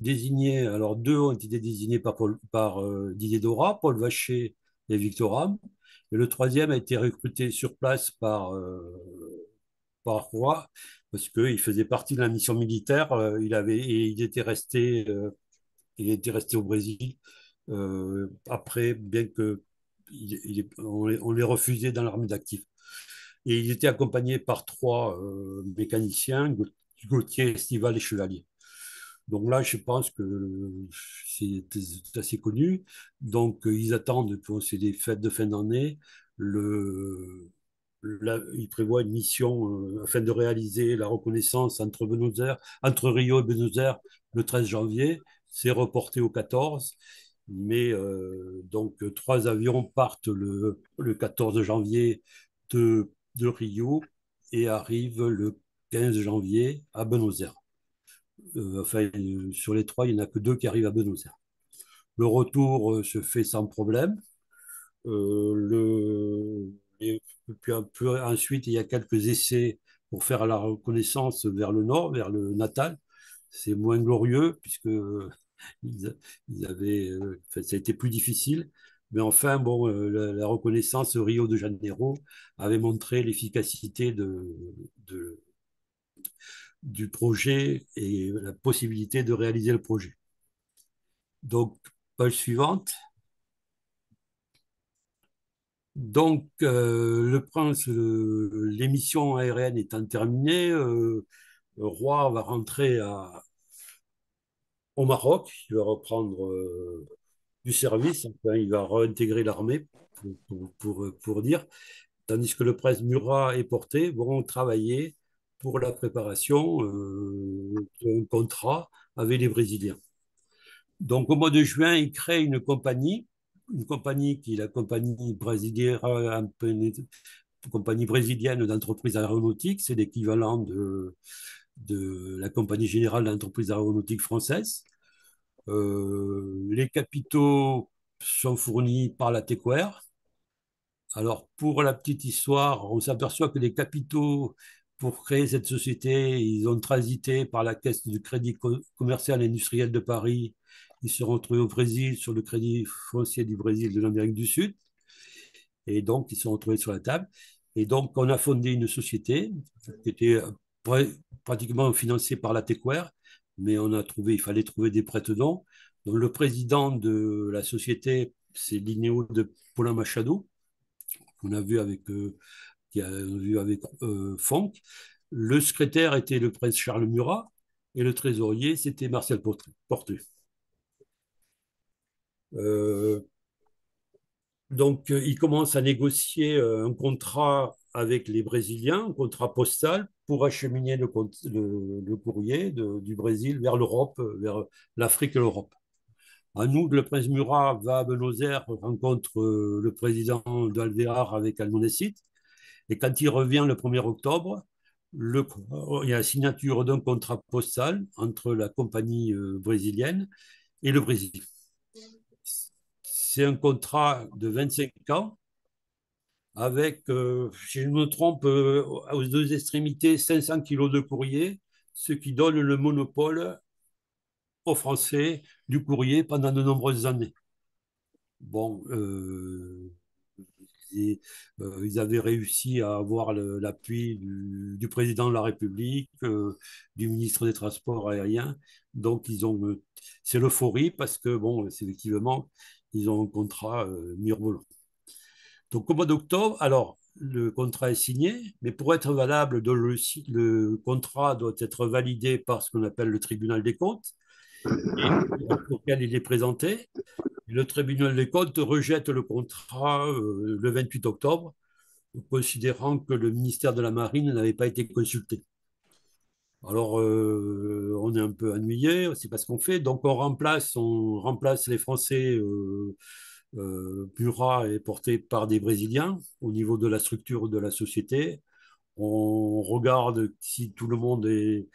désignés. Alors, deux ont été désignés par, euh, Didier Dora, Paul Vacher et Victor Ham. Et le troisième a été recruté sur place par, euh, par Roy parce qu'il faisait partie de la mission militaire. Euh, il avait, et il était resté, euh, il était resté au Brésil. Euh, après, bien que on l'ait refusé dans l'armée d'actifs. Et il était accompagné par trois mécaniciens, Gauthier, Estival et Chevalier. Donc là, je pense que c'est assez connu. Donc, ils attendent, c'est des fêtes de fin d'année, le, il prévoit une mission euh, afin de réaliser la reconnaissance entre, entre Rio et Buenos Aires le 13 janvier. C'est reporté au 14. Mais euh, donc, trois avions partent le, 14 janvier de, de, Rio et arrivent le 15 janvier à Buenos Aires. Euh, enfin, sur les trois, il n'y en a que deux qui arrivent à Buenos Aires. Le retour se fait sans problème. le, ensuite, il y a quelques essais pour faire la reconnaissance vers le nord, vers le natal. C'est moins glorieux puisque euh, ils, avaient, euh, ça a été plus difficile. Mais enfin, bon, euh, la, reconnaissance Rio de Janeiro avait montré l'efficacité de, du projet et la possibilité de réaliser le projet. Donc, page suivante. Donc, euh, le prince, l'émission aérienne étant terminée, euh, le roi va rentrer au Maroc, il va reprendre euh, du service, il va réintégrer l'armée, pour, dire, tandis que le prince Murat et Porté vont travailler pour la préparation d'un contrat avec les Brésiliens. Donc, au mois de juin, il crée une compagnie une compagnie qui est la compagnie brésilienne, compagnie brésilienne d'entreprise aéronautique, c'est l'équivalent de, de la compagnie générale d'entreprise aéronautique française. Euh, les capitaux sont fournis par la TQR. Alors, pour la petite histoire, on s'aperçoit que les capitaux pour créer cette société, ils ont transité par la Caisse du Crédit Commercial Industriel de Paris ils se sont retrouvés au Brésil sur le crédit foncier du Brésil de l'Amérique du Sud. Et donc, ils se sont retrouvés sur la table. Et donc, on a fondé une société qui était euh, pratiquement financée par la Tqr mais on a trouvé, il fallait trouver des prêts Donc, le président de la société, c'est l'INEO de Paulin Machado, qu'on a vu avec, euh, a vu avec euh, Le secrétaire était le prince Charles Murat et le trésorier, c'était Marcel Portu. Euh, donc, il commence à négocier euh, un contrat avec les Brésiliens, un contrat postal, pour acheminer le, courrier du Brésil vers l'Europe, euh, vers l'Afrique et l'Europe. À nous, le prince Murat va à Buenos Aires, rencontre le président d'Alvear avec Almonecite et quand il revient le 1er octobre, il y a la signature d'un contrat postal entre la compagnie brésilienne et le Brésil c'est un contrat de 25 ans avec, euh, si je ne me trompe, euh, aux deux extrémités, 500 kilos de courrier, ce qui donne le monopole aux Français du courrier pendant de nombreuses années. Bon, euh, ils avaient réussi à avoir l'appui du, président de la République, du ministre des Transports aériens. Donc, ils ont, c'est l'euphorie parce que, bon, c'est effectivement, ils ont un contrat euh, volant Donc au mois d'octobre, alors le contrat est signé, mais pour être valable, le, contrat doit être validé par ce qu'on appelle le tribunal des comptes, auquel il est présenté. Le tribunal des comptes rejette le contrat euh, le 28 octobre, considérant que le ministère de la Marine n'avait pas été consulté. Alors, euh, on est un peu ennuyé, c'est pas ce qu'on fait. Donc, on remplace, on remplace les Français euh, euh et Murat porté par des Brésiliens au niveau de la structure de la société. On regarde si tout le monde est,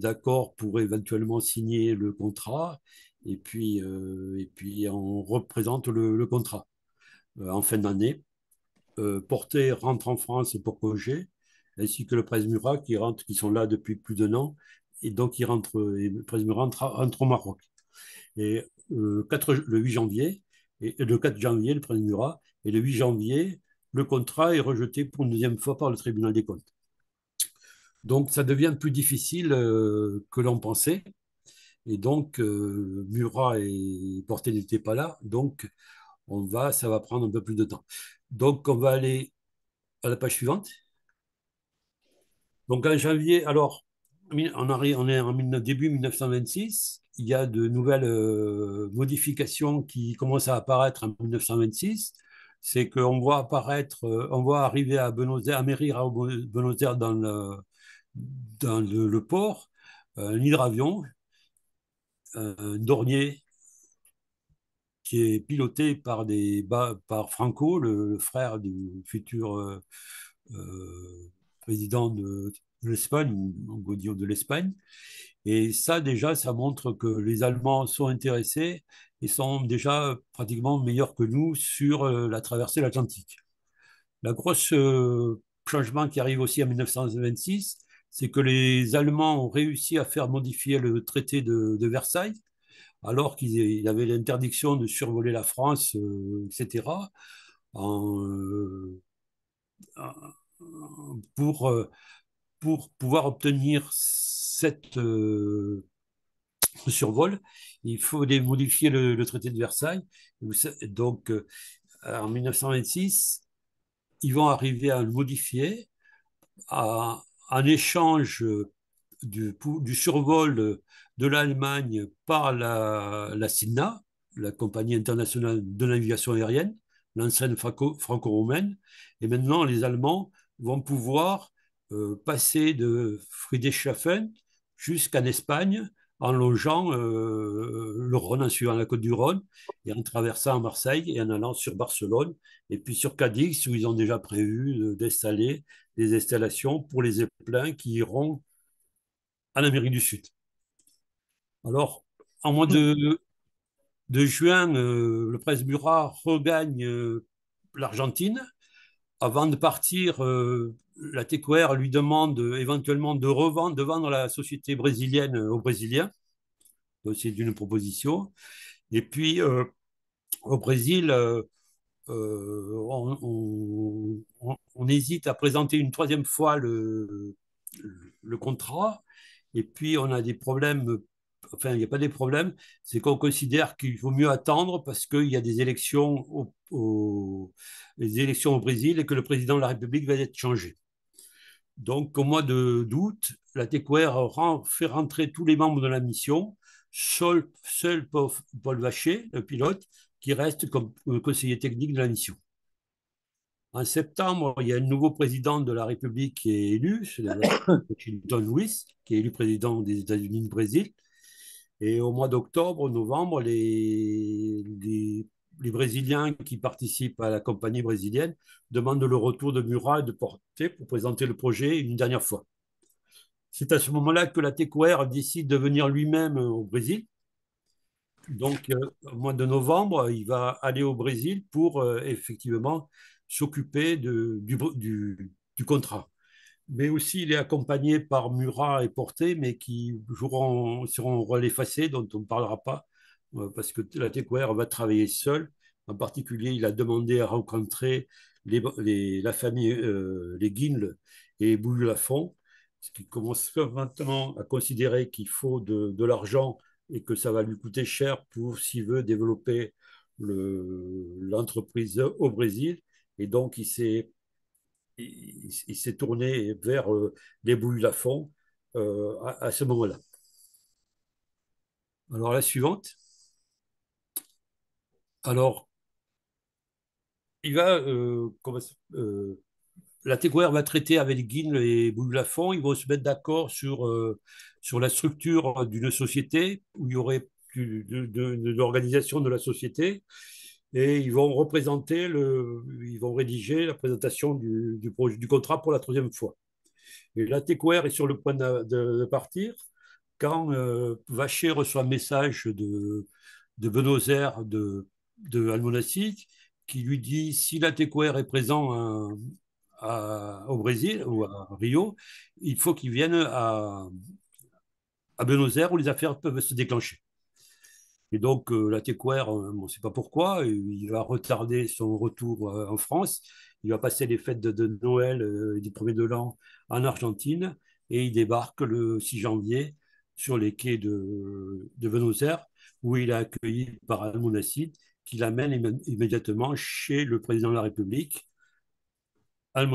d'accord pour éventuellement signer le contrat. Et puis, euh, on représente le, contrat en fin d'année. porté rentre en France pour congé ainsi que le Presmura qui rentre, qui sont là depuis plus d'un an, et donc ils rentrent, euh, le Presmura rentre, rentre, au Maroc. Et 4, euh, le 8 janvier, et, euh, le 4 janvier, le Presmura, et le 8 janvier, le contrat est rejeté pour une deuxième fois par le tribunal des comptes. Donc ça devient plus difficile que l'on pensait. Et donc, Murat et Porté n'étaient pas là. Donc, on va, ça va prendre un peu plus de temps. Donc, on va aller à la page suivante. Donc en janvier, alors, on, est en début 1926, il y a de nouvelles euh, modifications qui commencent à apparaître en 1926. C'est qu'on voit apparaître, euh, on voit arriver à Buenos Aires, à à Buenos Aires dans le, dans le, port, euh, un hydravion, un dornier qui est piloté par, des, par Franco, le, frère du futur président de, l'Espagne, ou Godio de l'Espagne. Et ça, déjà, ça montre que les Allemands sont intéressés et sont déjà pratiquement meilleurs que nous sur euh, la traversée de l'Atlantique. La grosse euh, changement qui arrive aussi en 1926, c'est que les Allemands ont réussi à faire modifier le traité de, Versailles, alors qu'ils avaient l'interdiction de survoler la France, euh, etc. En, pour, euh, pour pouvoir obtenir cette euh, survol, il faut modifier le, traité de Versailles. Donc, euh, en 1926, ils vont arriver à le modifier à, en échange du, du survol de l'Allemagne par la, la CINA, la Compagnie internationale de navigation aérienne, l'ancienne franco roumaine et maintenant, les Allemands vont pouvoir euh, passer de Friedrichshafen jusqu'en Espagne en longeant euh, le Rhône, en suivant la côte du Rhône, et en traversant Marseille et en allant sur Barcelone, et puis sur Cadix, où ils ont déjà prévu d'installer des installations pour les éplins qui iront en Amérique du Sud. Alors, en mois de, juin, euh, le presse Murat regagne l'Argentine avant de partir, euh, la TQR lui demande euh, éventuellement de revendre, de vendre la société brésilienne euh, aux Brésiliens. C'est une proposition. Et puis, au Brésil, on, hésite à présenter une troisième fois le, le, le contrat. Et puis, on a des problèmes enfin, il n'y a pas des problèmes, c'est qu'on considère qu'il vaut mieux attendre parce qu'il y a des élections au, élections au Brésil et que le président de la République va être changé. Donc, au mois d'août, la TQR fait rentrer tous les membres de la mission, seul, seul Paul, Vacher, le pilote, qui reste comme euh, conseiller technique de la mission. En septembre, il y a un nouveau président de la République qui est élu, c'est Washington Luis, qui est élu président des États-Unis du Brésil. Et au mois d'octobre, novembre, les, Brésiliens qui participent à la compagnie brésilienne demandent le retour de Murat et de porter pour présenter le projet une dernière fois. C'est à ce moment-là que la TQR décide de venir lui-même au Brésil. Donc, euh, au mois de novembre, il va aller au Brésil pour euh, effectivement s'occuper du contrat mais aussi il est accompagné par Murat et Porté, mais qui joueront seront un rôle dont on ne parlera pas, euh, parce que la TQR va travailler seule. En particulier, il a demandé à rencontrer les, la famille, euh, les Guinle et Lafont, ce qui commence maintenant à considérer qu'il faut de, l'argent et que ça va lui coûter cher pour s'il veut développer l'entreprise au Brésil. Et donc, il s'est il, s'est tourné vers des euh, les bouilles Lafont euh, à, ce moment-là. Alors la suivante. Alors, il va, euh, la Técoère va traiter avec Guin et bouilles fond. ils vont se mettre d'accord sur, sur la structure d'une société où il y aurait plus de, de, de l'organisation de la société et ils vont représenter, le, ils vont rédiger la présentation du, projet, du contrat pour la troisième fois. Et la est sur le point de, partir quand euh, Vacher reçoit un message de, de Benozer de, de qui lui dit si la TQR est présent euh, au Brésil ou à Rio, il faut qu'il vienne à, à Buenos où les affaires peuvent se déclencher. Et donc, euh, la TQR, euh, on ne sait pas pourquoi, euh, il va retarder son retour en France. Il va passer les fêtes de, Noël et du premier de l'an en Argentine et il débarque le 6 janvier sur les quais de, de Buenos Aires où il est accueilli par Almonacid qui l'amène immédiatement chez le président de la République, al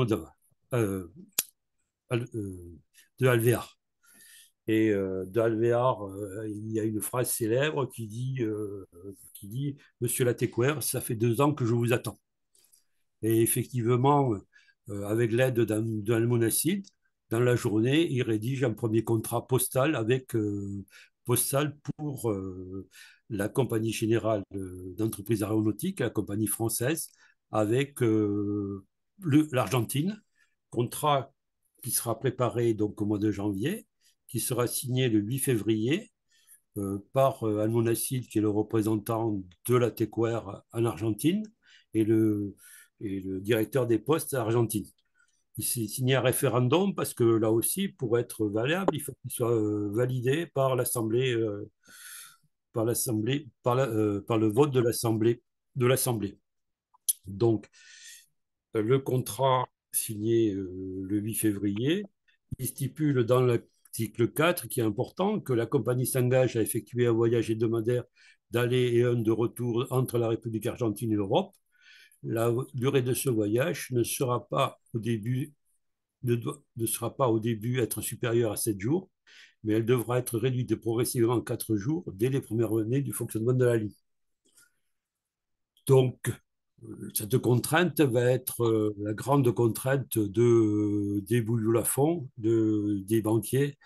Al, de Alvear. Et euh, d'Alvéar, euh, il y a une phrase célèbre qui dit, euh, qui dit Monsieur Latécoère, ça fait deux ans que je vous attends. Et effectivement, euh, avec l'aide d'un monacide, dans la journée, il rédige un premier contrat postal avec postal pour la compagnie générale d'entreprise aéronautique, la compagnie française, avec l'Argentine. Contrat qui sera préparé donc au mois de janvier qui sera signé le 8 février euh, par euh, Almonacid, qui est le représentant de la TECOER en Argentine, et le, et le directeur des postes argentine. Il s'est signé un référendum parce que là aussi, pour être valable, il faut qu'il soit euh, validé par l'Assemblée, par, l'assemblée par, le vote de l'Assemblée. De l'assemblée. Donc, le contrat signé le 8 février, il stipule dans la Article 4, qui est important, que la compagnie s'engage à effectuer un voyage hebdomadaire d'aller et un de retour entre la République argentine et l'Europe. La durée de ce voyage ne sera pas au début, ne, sera pas au début être supérieure à 7 jours, mais elle devra être réduite progressivement en 4 jours dès les premières années du fonctionnement de la ligne. Donc, euh, cette contrainte va être euh, la grande contrainte de, euh, des de de, des banquiers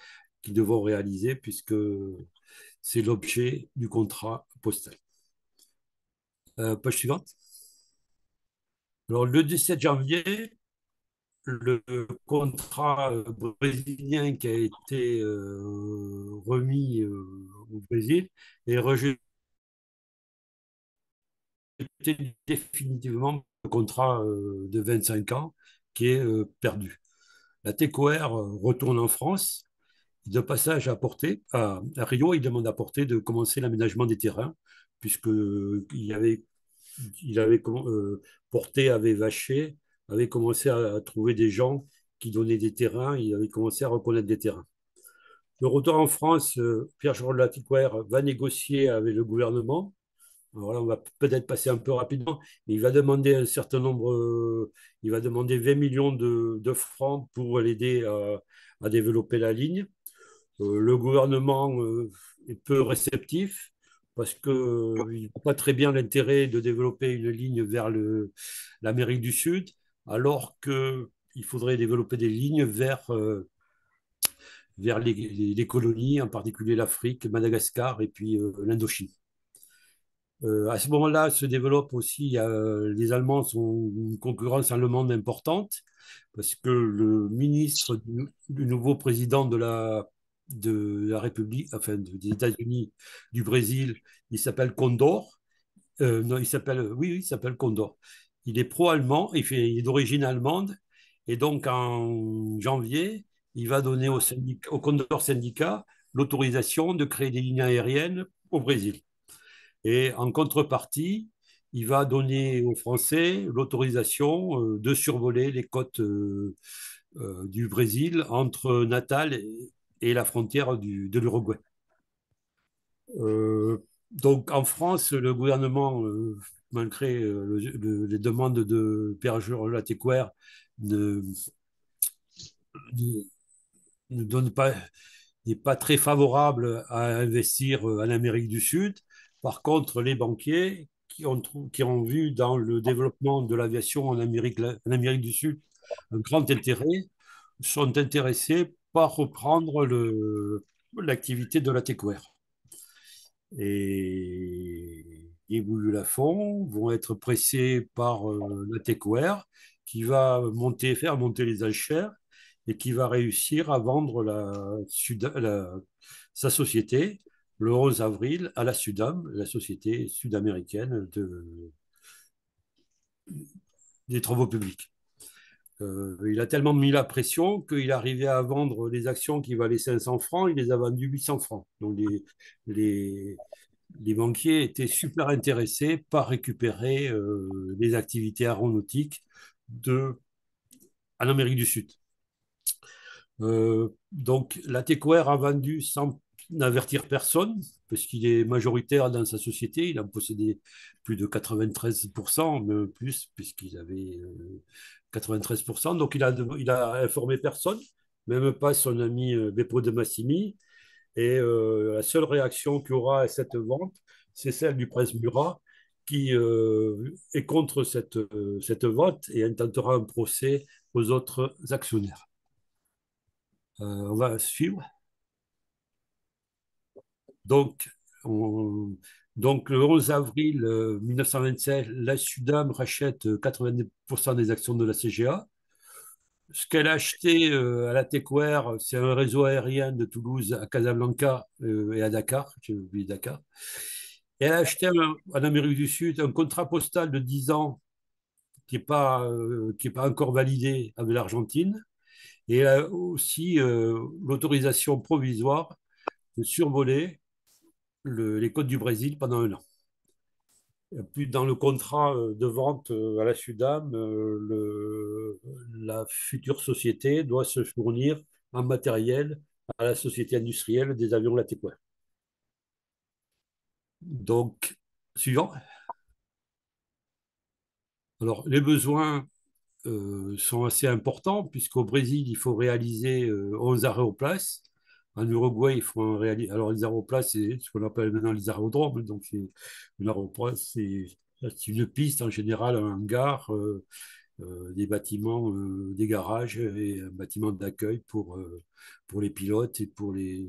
qui devront réaliser, puisque c'est l'objet du contrat postal. page suivante. Alors, le 17 janvier, le contrat brésilien qui a été remis au Brésil est rejeté c'était définitivement le contrat euh, de 25 ans qui est euh, perdu. La TCOR euh, retourne en France. De passage à, à, Rio, il demande à porter de commencer l'aménagement des terrains, puisque il avait, Porté avait vaché, avait commencé à, trouver des gens qui donnaient des terrains, il avait commencé à reconnaître des terrains. De retour en France, Pierre Jean TECOER va négocier avec le gouvernement on va peut-être passer un peu rapidement, il va demander un certain nombre, euh, il va demander 20 millions de, francs pour l'aider à, développer la ligne. Euh, le gouvernement euh, est peu réceptif parce qu'il ne voit pas très bien l'intérêt de développer une ligne vers l'Amérique du Sud, alors qu'il faudrait développer des lignes vers, les, colonies, en particulier l'Afrique, Madagascar et puis l'Indochine. Euh, à ce moment-là, se développe aussi, euh, les Allemands sont une concurrence allemande importante, parce que le ministre du, nouveau président de la, de la République, enfin des États-Unis, du Brésil, il s'appelle Condor. Euh, non, il s'appelle, oui, il s'appelle Condor. Il est pro-allemand, il, fait, est d'origine allemande, et donc en janvier, il va donner au Condor syndicat l'autorisation de créer des lignes aériennes au Brésil. Et en contrepartie, il va donner aux Français l'autorisation euh, de survoler les côtes euh, euh, du Brésil entre Natal et la frontière de l'Uruguay. donc en France, le gouvernement, malgré les demandes de Pierre Latécoère, ne, ne, donne pas, n'est pas très favorable à investir en Amérique du Sud. Par contre, les banquiers qui ont, vu dans le développement de l'aviation en Amérique, du Sud un grand intérêt sont intéressés par reprendre l'activité de la TQR. Et les la fond vont être pressés par euh, la TQR qui va monter, faire monter les enchères et qui va réussir à vendre sa société le 11 avril à la Sudam, la société sud-américaine des travaux publics. Euh, il a tellement mis la pression qu'il arrivait à vendre des actions qui valaient 500 francs, il les a vendues 800 francs. Donc les, banquiers étaient super intéressés par récupérer les euh, activités aéronautiques de, en Amérique du Sud. Euh, donc la TECOR a vendu 100 n'avertir personne, parce qu'il est majoritaire dans sa société. Il en possédait plus de 93%, même plus, puisqu'il avait 93%. Euh, Donc, il a, il a informé personne, même pas son ami euh, Bepo de Massimi. Et euh, la seule réaction qu'il aura à cette vente, c'est celle du prince Murat, qui est contre cette, cette vente et intentera un procès aux autres actionnaires. on va suivre. Donc, donc, le 11 avril 1927, euh, la Sudam rachète 80% euh, des actions de la CGA. Ce qu'elle a acheté euh, à la Techware, c'est un réseau aérien de Toulouse à Casablanca et à Dakar. J'ai oublié Dakar. Et elle a acheté en, Amérique du Sud un contrat postal de 10 ans qui n'est pas, qui pas encore validé avec l'Argentine. Et aussi l'autorisation provisoire de survoler les côtes du Brésil pendant un an. Puis dans le contrat euh, de vente euh, à la Sudam, euh, la future société doit se fournir en matériel à la société industrielle des avions latécois. Donc, suivant. Alors, les besoins sont assez importants, puisqu'au Brésil, il faut réaliser 11 arrêts aux places, en Uruguay, ils font Alors, les aéroplaces, c'est ce qu'on appelle maintenant les aérodromes. Donc, une c'est une piste, en général, un hangar, euh, euh, des bâtiments, euh, des garages et un bâtiment d'accueil pour, pour les pilotes et pour les,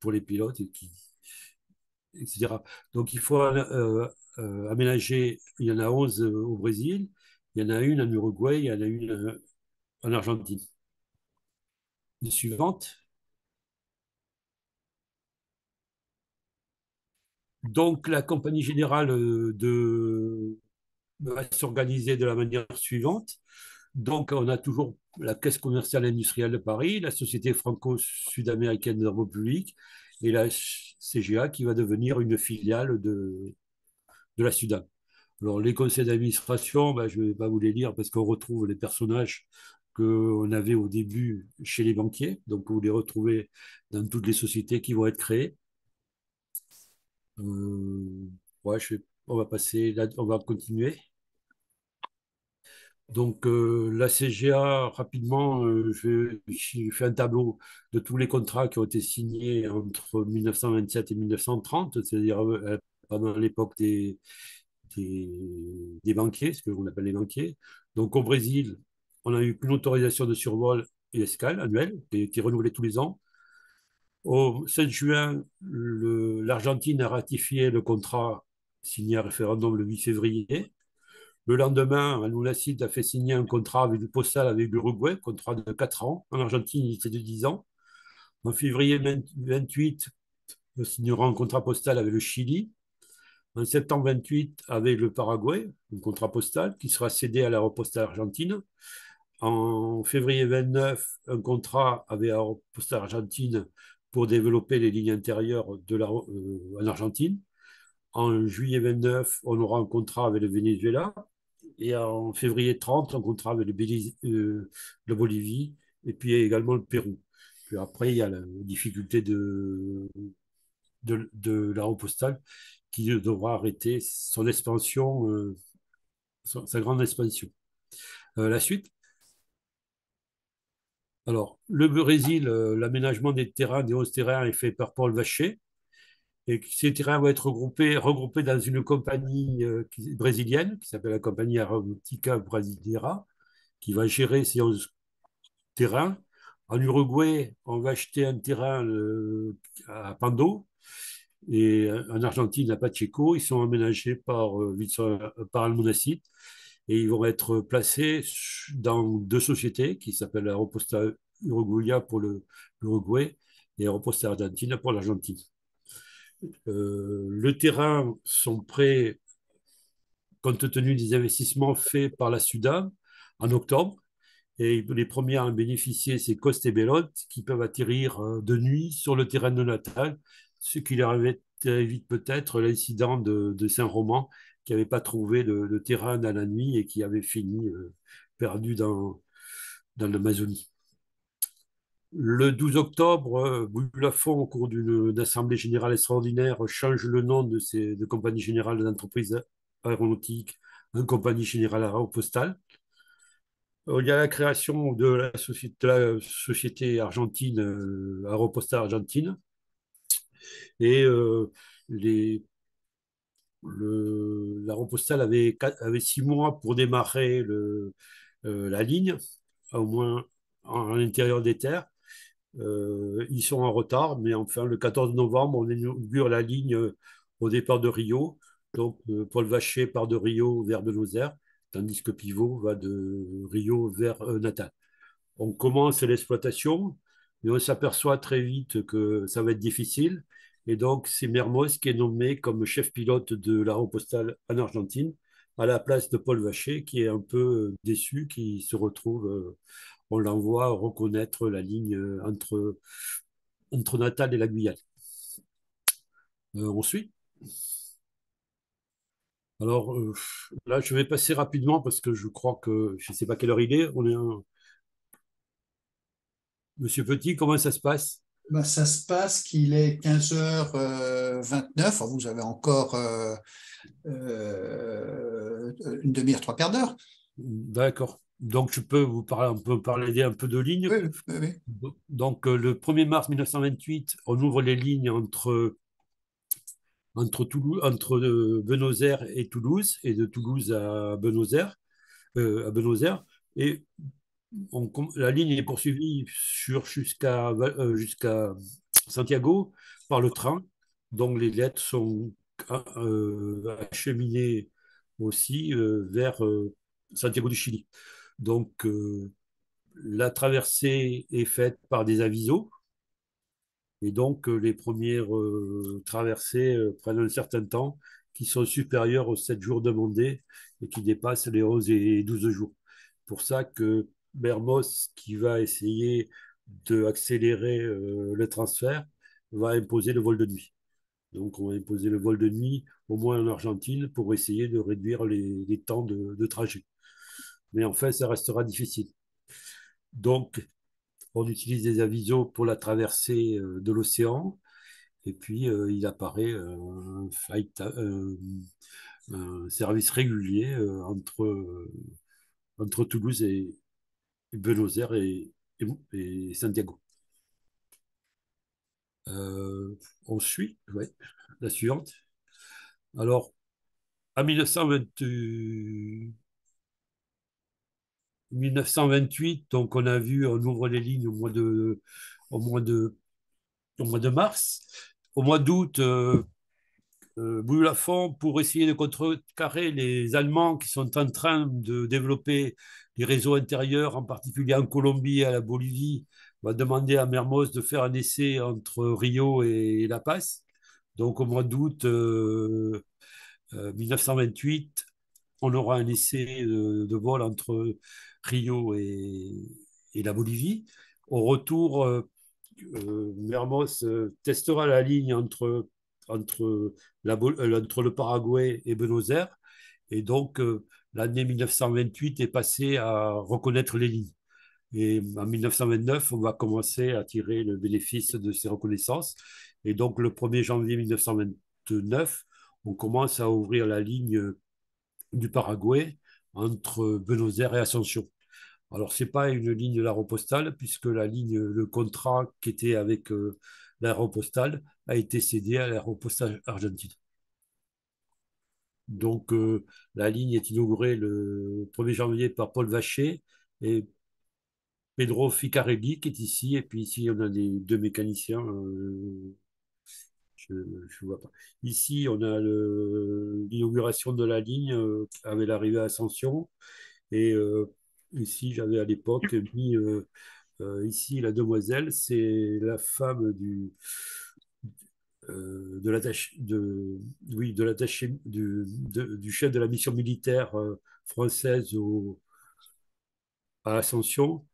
pour les pilotes, et etc. Donc, il faut aménager. Il y en a 11 au Brésil, il y en a une en Uruguay, il y en a une en Argentine. La suivante. Donc la compagnie générale euh, va s'organiser de la manière suivante. Donc on a toujours la Caisse commerciale industrielle de Paris, la Société franco-sud-américaine de la République et la CGA qui va devenir une filiale de, de la SUDAM. Alors les conseils d'administration, ben, je ne vais pas vous les lire parce qu'on retrouve les personnages qu'on avait au début chez les banquiers, donc vous les retrouvez dans toutes les sociétés qui vont être créées. Hum, on va passer va continuer. Donc, euh, la CGA, rapidement, euh, je, fais fait un tableau de tous les contrats qui ont été signés entre 1927 et 1930, c'est-à-dire euh, pendant l'époque des, banquiers, ce que l'on appelle les banquiers. Donc, au Brésil, on a eu qu'une autorisation de survol et escale annuelle, qui qui est renouvelée tous les ans. Au 7 juin, l'Argentine a ratifié le contrat signé à référendum le 8 février. Le lendemain, nous a fait signer un contrat avec le postal avec l'Uruguay, contrat de 4 ans. En Argentine, il était de 10 ans. En février 28, il signera un contrat postal avec le Chili. En septembre 28, avec le Paraguay, un contrat postal qui sera cédé à l'aéropostale argentine. En février 29, un contrat avec l'aéropostale argentine pour développer les lignes intérieures de la, euh, en Argentine. En juillet 29, on aura un contrat avec le Venezuela. Et en février 30, un contrat avec le, belize euh, Bolivie et puis également le Pérou. Puis après, il y a la difficulté de, de, de la postale qui devra arrêter son expansion, euh, sa grande expansion. la suite alors, le Brésil, euh, l'aménagement des terrains, des 11 terrains est fait par Paul Vacher. Et ces terrains vont être regroupés, dans une compagnie euh, brésilienne qui s'appelle la compagnie Aeronautica Brasileira, qui va gérer ces 11 terrains. En Uruguay, on va acheter un terrain euh, à Pando. Et en Argentine, à Pacheco, ils sont aménagés par, par et ils vont être placés dans deux sociétés qui s'appellent Aeroposta Uruguaya pour l'Uruguay et Aeroposta Argentina pour l'Argentine. Euh, le terrain sont prêts compte tenu des investissements faits par la SUDAM en octobre. Et les premiers à en bénéficier, c'est Coste et qui peuvent atterrir euh, de nuit sur le terrain de Natal, ce qui leur évite peut-être l'incident de, de saint romain qui n'avait pas trouvé de, terrain dans la nuit et qui avait fini euh, perdu dans, l'Amazonie. Le 12 octobre, euh, Bulafon, au cours d'une assemblée générale extraordinaire, change le nom de, ses, compagnie générale d'entreprise aéronautique en compagnie générale aéropostale. Euh, il y a la création de la, société, société argentine, Aéropostale Argentine, et les la Compostelle avait, six mois pour démarrer euh, la ligne, au moins à l'intérieur des terres. Euh, ils sont en retard, mais enfin, le 14 novembre, on inaugure la ligne euh, au départ de Rio. Donc, Paul Vacher part de Rio vers Buenos Aires, tandis que Pivot va de Rio vers Natal. On commence l'exploitation, mais on s'aperçoit très vite que ça va être difficile. Et donc, c'est Mermoz qui est nommé comme chef pilote de la postale en Argentine, à la place de Paul Vacher, qui est un peu euh, déçu, qui se retrouve, euh, on l'envoie reconnaître la ligne euh, entre, entre Natal et la Guyane. on suit alors là, je vais passer rapidement parce que je crois que je ne sais pas quelle heure il est. Monsieur Petit, comment ça se passe ben, ça se passe qu'il est 15h29, euh, vous avez encore euh, euh, une demi-heure, trois quarts d'heure. D'accord. Donc, je peux vous parler, on peut parler un peu de lignes. Oui, oui, Donc, le 1er mars 1928, on ouvre les lignes entre, entre, Toulouse, entre Buenos Aires et Toulouse, et de Toulouse à Buenos Aires. à Buenos Aires. Et la ligne est poursuivie sur jusqu'à euh, jusqu'à Santiago par le train, donc les lettres sont euh, acheminées aussi euh, vers Santiago du Chili. Donc la traversée est faite par des avisos, et donc les premières traversées prennent un certain temps, qui sont supérieures aux 7 jours demandés et qui dépassent les 11 et 12 jours. Pour ça que Bermos qui va essayer d'accélérer accélérer euh, le transfert va imposer le vol de nuit. Donc on va imposer le vol de nuit au moins en Argentine pour essayer de réduire les, temps de, trajet. Mais en fait ça restera difficile. Donc on utilise des avisos pour la traversée euh, de l'océan. Et puis, euh, il apparaît un, service régulier entre, entre Toulouse et, Buenos Aires et, et, Santiago. Euh, suit, la suivante. Alors, en 1928, donc on a vu, on ouvre les lignes au mois de, au de, au mois de mars. Au mois d'août, euh, euh pour essayer de contrecarrer les Allemands qui sont en train de développer les réseaux intérieurs, en particulier en Colombie et à la Bolivie, va demander à Mermoz de faire un essai entre Rio et La Paz. Donc au mois d'août 1928, euh, euh, on aura un essai de, vol entre Rio et, et, la Bolivie. Au retour, mermos euh, Mermoz testera la ligne entre, entre, la, le Paraguay et Buenos Aires. Et donc, l'année 1928 est passée à reconnaître les lignes. Et en 1929, on va commencer à tirer le bénéfice de ces reconnaissances. Et donc, le 1er janvier 1929, on commence à ouvrir la ligne du Paraguay entre Buenos Aires et Ascension. Alors, ce n'est pas une ligne de l'aéropostale, puisque la ligne, le contrat qui était avec euh, l'aéropostale a été cédé à l'aéropostale argentine. Donc, euh, la ligne est inaugurée le 1er janvier par Paul Vacher et Pedro Ficarelli qui est ici. Et puis ici, on a des, deux mécaniciens. Euh, je vois pas. Ici, on a l'inauguration de la ligne euh, avec l'arrivée à Ascension. Et ici, j'avais à l'époque mis... ici, la demoiselle, c'est la femme du, euh, de, oui, de du, chef de la mission militaire euh, française au, à Ascension,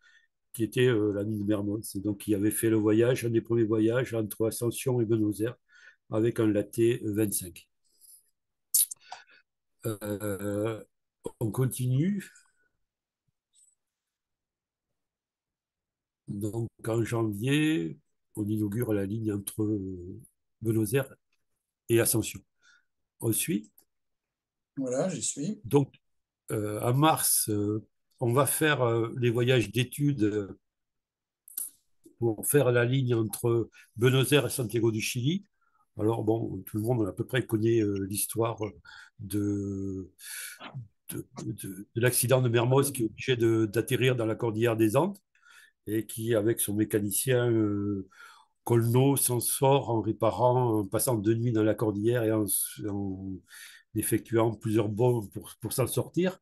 qui était euh, l'ami de Mermoz, donc qui avait fait le voyage, un des premiers voyages entre Ascension et Buenos Aires, avec un laté 25. on continue. Donc en janvier, on inaugure la ligne entre Buenos et Ascension. Ensuite. Voilà, j'y suis. Donc, euh, à mars, euh, on va faire euh, les voyages d'études pour faire la ligne entre Buenos Aires et Santiago du Chili. Alors, bon, tout le monde à peu près connaît l'histoire de, de, l'accident de Mermoz qui est obligé d'atterrir dans la cordillère des Andes et qui, avec son mécanicien Colneau s'en sort en réparant, en passant deux nuits dans la cordillère et en, effectuant plusieurs bombes pour, s'en sortir.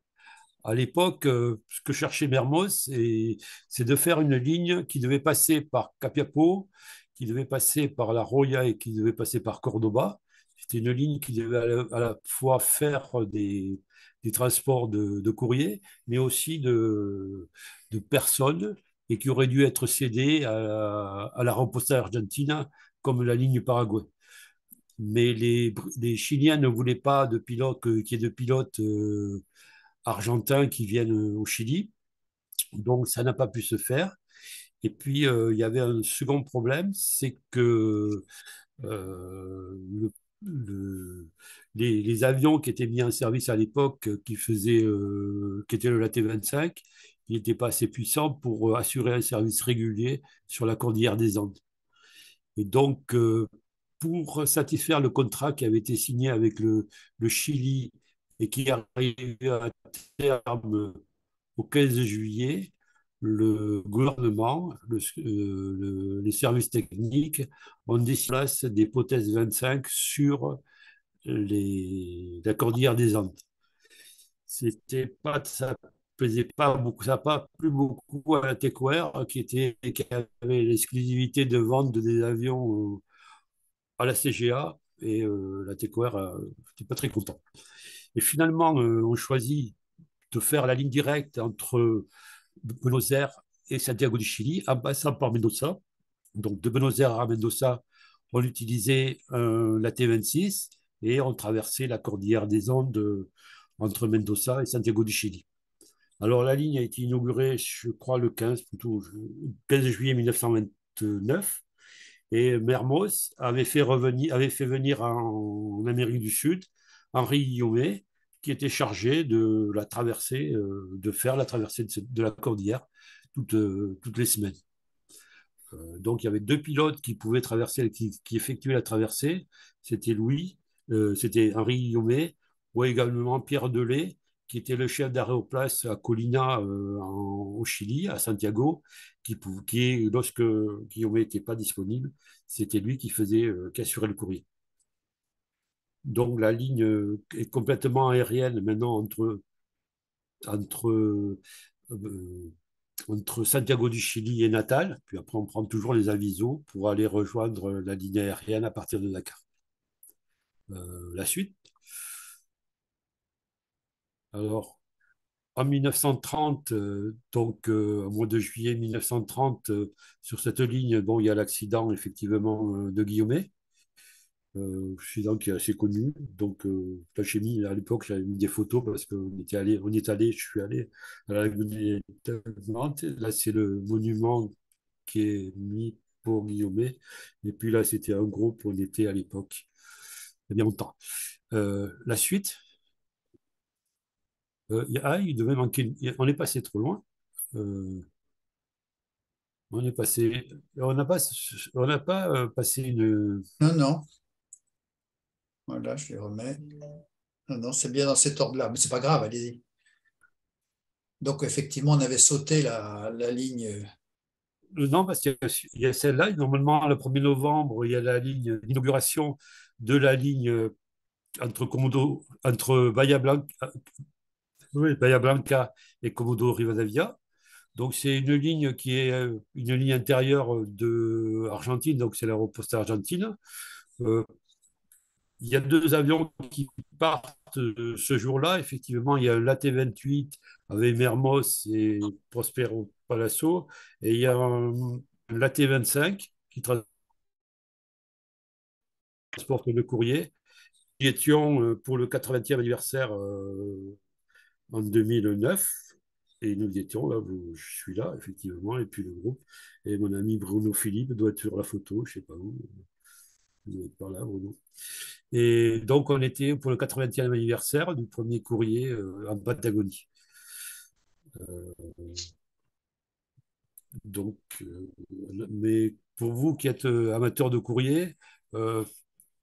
À l'époque, euh, ce que cherchait Mermoz, c'est de faire une ligne qui devait passer par Capiapo, qui devait passer par la Roya et qui devait passer par Cordoba. C'était une ligne qui devait à la, fois faire des, transports de, de, courrier, mais aussi de personnes et qui aurait dû être cédé à, la Ramposta Argentina comme la ligne Paraguay. Mais les, les Chiliens ne voulaient pas de euh, qu'il y ait de pilotes euh, argentins qui viennent euh, au Chili. Donc ça n'a pas pu se faire. Et puis il y avait un second problème, c'est que les, avions qui étaient mis en service à l'époque, qui qui étaient le LAT-25, n'était pas assez puissant pour euh, assurer un service régulier sur la cordillère des Andes. Et donc, euh, pour satisfaire le contrat qui avait été signé avec le, Chili et qui arrivait à terme au 15 juillet, le gouvernement, euh, les services techniques ont décidé des hypothèses 25 sur les, la cordillère des Andes. C'était pas de sa faisait pas beaucoup, ça pas plus beaucoup à la TechWare qui était qui avait l'exclusivité de vente des avions euh, à la CGA et euh, la TechWare n'était euh, pas très content. Et finalement, on choisit de faire la ligne directe entre Buenos Aires et Santiago du Chili en passant par Mendoza. Donc de Buenos Aires à Mendoza, on utilisait la T26 et on traversait la cordillère des Andes entre Mendoza et Santiago du Chili. Alors, la ligne a été inaugurée, je crois, le 15, plutôt, 15 juillet 1929. Et Mermoz avait fait, revenir, avait fait venir en, Amérique du Sud Henri Guillaumet, qui était chargé de la traversée, euh, de faire la traversée de, la cordillère toutes, euh, toutes les semaines. Euh, donc il y avait deux pilotes qui pouvaient traverser, qui, effectuaient la traversée. C'était Louis, c'était Henri Guillaumet, ou également Pierre Delay, qui était le chef d'aéroplace à Colina euh, au Chili, à Santiago, qui, qui lorsque Guillaume n'était pas disponible, c'était lui qui faisait, euh, assurait le courrier. Donc la ligne euh, est complètement aérienne maintenant entre, entre, entre Santiago du Chili et Natal, puis après on prend toujours les avisos pour aller rejoindre la ligne aérienne à partir de Dakar. la suite alors, en 1930, euh, donc euh, au mois de juillet 1930, euh, sur cette ligne, bon, il y a l'accident effectivement de Guillaumet, accident qui est assez connu. Donc là, j'ai mis à l'époque, j'avais mis des photos parce qu'on était allé, on est allé, je suis allé à la lagune Là, c'est le monument qui est mis pour Guillaumet. Et puis là, c'était un groupe, on était à l'époque, il y a longtemps. la suite, euh, ah, il devait manquer. On est passé trop loin. Euh, on est passé. On n'a pas, on n'a pas euh, passé une. Non, non. Voilà, je les remets. Non, non, c'est bien dans cet ordre-là, mais c'est pas grave, allez-y. Donc, effectivement, on avait sauté la, ligne. Non, parce qu'il y a, celle-là. Normalement, le 1er novembre, il y a la ligne d'inauguration de la ligne entre Comodo, entre Bahia oui, Bahia Blanca et Comodo Rivadavia. Donc c'est une ligne qui est euh, une ligne intérieure de Argentine, donc c'est l'aéroport argentine. Euh, il y a deux avions qui partent euh, ce jour-là. Effectivement, il y a un 28 avec Mermos et Prospero Palazzo, et il y a un, 25 qui transporte le courrier. Nous étions pour le 80e anniversaire en 2009. Et nous étions là, je suis là, effectivement, et puis le groupe. Et mon ami Bruno Philippe doit être sur la photo, je ne sais pas où. Vous doit être par là, Bruno. Et donc, on était pour le 80e anniversaire du premier courrier euh, en Patagonie. Euh, donc, euh, mais pour vous qui êtes amateur de courrier,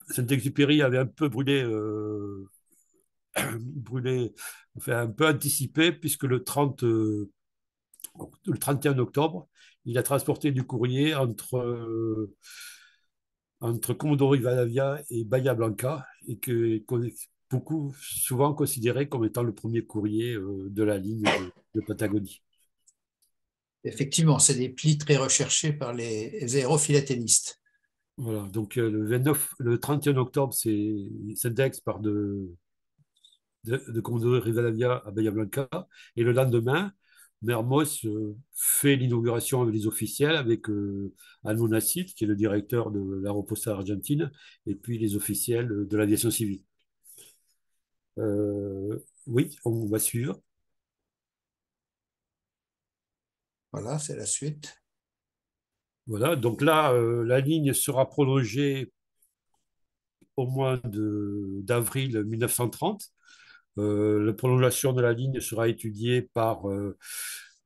Saint-Exupéry avait un peu brûlé brûlé, un peu anticipé, puisque le, 30, euh, le 31 octobre, il a transporté du courrier entre, euh, entre Commodore et Bahia Blanca, et que beaucoup souvent considéré comme étant le premier courrier euh, de la ligne de, Patagonie. Effectivement, c'est des plis très recherchés par les aérophilatélistes. Voilà, donc le, 29, le 31 octobre, c'est s'indexe par de, de, de Rivadavia à Bahia Blanca. Et le lendemain, Mermos euh, fait l'inauguration avec les officiels, avec euh, qui est le directeur de l'aéroport argentine, et puis les officiels de l'aviation civile. Euh, oui, on va suivre. Voilà, c'est la suite. Voilà, donc là, euh, la ligne sera prolongée au mois d'avril 1930 euh, la prolongation de la ligne sera étudiée par euh,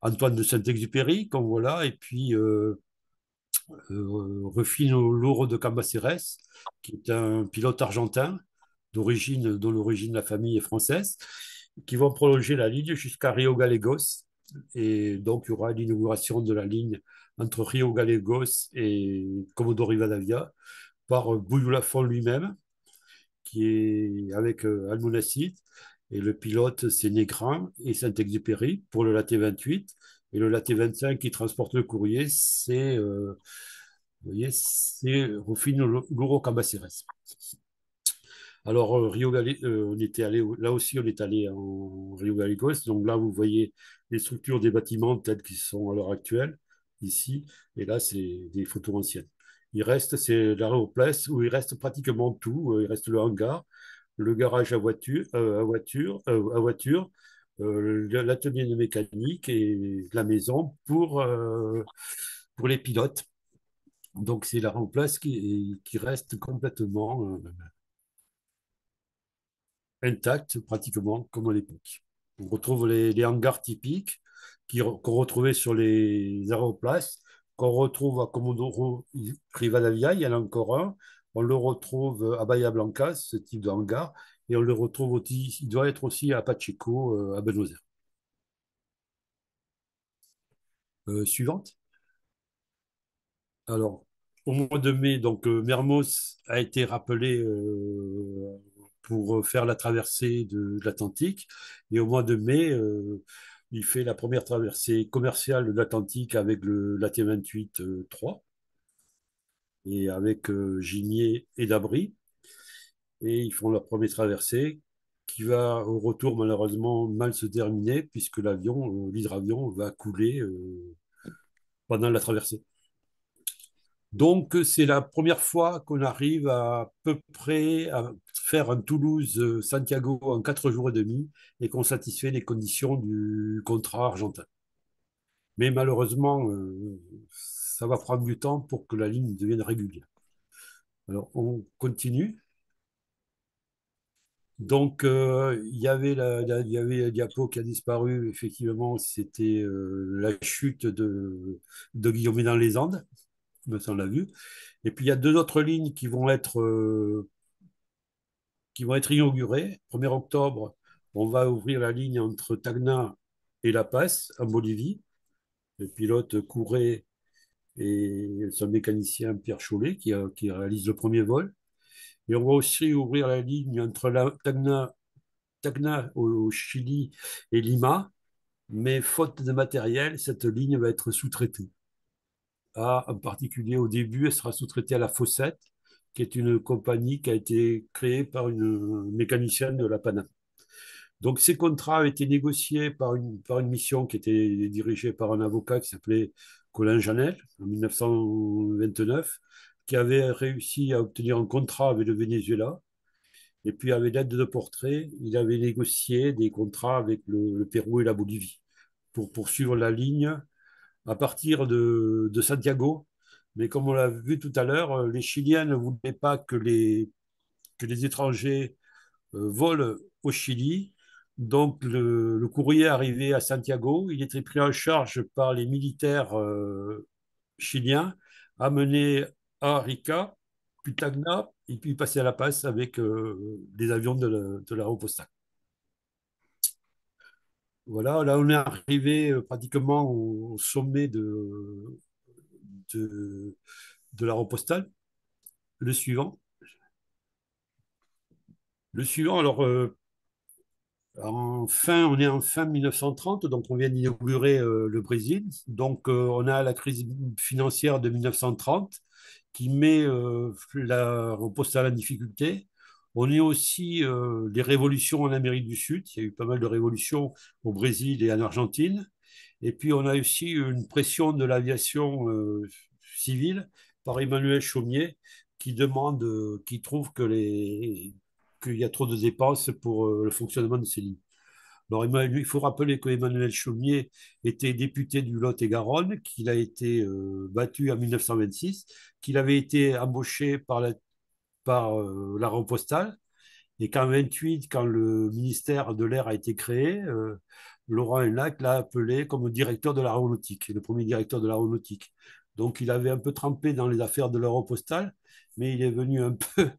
Antoine de Saint-Exupéry, comme voilà, et puis euh, Rufino Louro de Cambacérès, qui est un pilote argentin d'origine, dont l'origine de la famille est française, qui vont prolonger la ligne jusqu'à Rio Gallegos. Et donc, il y aura l'inauguration de la ligne entre Rio Gallegos et Comodoro Rivadavia par Bouillou-Lafont lui-même, qui est avec Almonacid. Et le pilote, c'est Négrin et Saint-Exupéry pour le Laté 28. Et le Laté 25 qui transporte le courrier, c'est euh, c'est Rufino Cambaceres. Alors, euh, Rio euh, on était allé, là aussi, on est allé en Rio Gallegos. Donc là, vous voyez les structures des bâtiments tels qu'ils sont à l'heure actuelle, ici. Et là, c'est des photos anciennes. Il reste, c'est l'arrière-place où il reste pratiquement tout. Euh, il reste le hangar, le garage à voiture, euh, à voiture, euh, à voiture euh, l'atelier de mécanique et la maison pour, pour les pilotes. Donc c'est la remplace qui, reste complètement intacte, pratiquement comme à l'époque. On retrouve les, hangars typiques qu'on retrouvait sur les aéroplaces, qu'on retrouve à Comodoro Rivadavia, il y en a encore un, on le retrouve à Bahia Blanca, ce type de hangar, et on le retrouve aussi, il doit être aussi à Pacheco, euh, à Buenos Aires. Euh, suivante. Alors, au mois de mai, donc euh, Mermos a été rappelé pour faire la traversée de, l'Atlantique, et au mois de mai, il fait la première traversée commerciale de l'Atlantique avec le, la T28-3 et avec euh, Gigné et Dabry. Et ils font leur première traversée qui va au retour malheureusement mal se terminer puisque l'avion, euh, l'hydravion va couler euh, pendant la traversée. Donc c'est la première fois qu'on arrive à peu près à faire un Toulouse-Santiago en quatre jours et demi et qu'on satisfait les conditions du contrat argentin. Mais malheureusement, ça va prendre du temps pour que la ligne devienne régulière. Alors, on continue. Donc, euh, il y avait la, diapo qui a disparu, effectivement, c'était euh, la chute de, Guillaume dans les Andes, on l'a vu. Et puis, il y a deux autres lignes qui vont être, euh, qui vont être inaugurées. 1er octobre, on va ouvrir la ligne entre Tagna et La Paz, en Bolivie. Le pilote courait et son mécanicien Pierre Chollet qui, réalise le premier vol. Et on va aussi ouvrir la ligne entre la, Tacna, au, Chili et Lima, mais faute de matériel, cette ligne va être sous-traitée. Ah, en particulier au début, elle sera sous-traitée à la Fossette, qui est une compagnie qui a été créée par une mécanicienne de la pana donc ces contrats avaient été négociés par une, par une mission qui était dirigée par un avocat qui s'appelait Colin Janel en 1929, qui avait réussi à obtenir un contrat avec le Venezuela. Et puis avec l'aide de portrait, il avait négocié des contrats avec le, Pérou et la Bolivie pour poursuivre la ligne à partir de, de Santiago. Mais comme on l'a vu tout à l'heure, les Chiliens ne voulaient pas que les, que les étrangers euh, volent au Chili donc le, courrier courrier arrivé à Santiago, il était pris en charge par les militaires euh, chiliens, amené à Rica, puis et puis passé à La Paz avec les euh, des avions de la, Voilà, là on est arrivé euh, pratiquement au sommet de, de, la Le suivant. Le suivant, alors Enfin, on est en fin 1930, donc on vient d'inaugurer euh, le Brésil. Donc euh, on a la crise financière de 1930 qui met euh, au poste à la difficulté. On a aussi des révolutions en Amérique du Sud. Il y a eu pas mal de révolutions au Brésil et en Argentine. Et puis on a aussi une pression de l'aviation civile par Emmanuel Chaumier qui demande, qui trouve que les, qu'il y a trop de dépenses pour euh, le fonctionnement de ces lignes. Alors, il faut rappeler que Emmanuel Chaumier était député du Lot-et-Garonne, qu'il a été euh, battu en 1926, qu'il avait été embauché par la, par, euh, la Et qu'en 28, quand le ministère de l'Air a été créé, Laurent Henlac l'a appelé comme directeur de l'aéronautique, le premier directeur de l'aéronautique. Donc, il avait un peu trempé dans les affaires de Postale, mais il est venu un peu,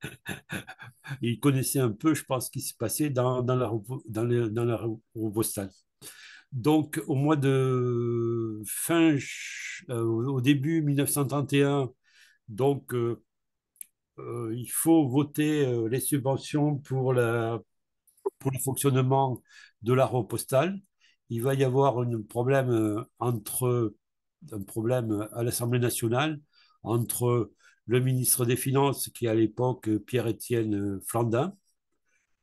il connaissait un peu, je pense, ce qui se passait dans, dans la, dans, postale. dans Donc, au mois de fin, euh, au début 1931, donc, euh, euh, il faut voter les subventions pour, pour le fonctionnement de la postale. Il va y avoir un problème entre un problème à l'Assemblée nationale entre le ministre des Finances, qui à l'époque euh, Pierre-Étienne euh, Flandin,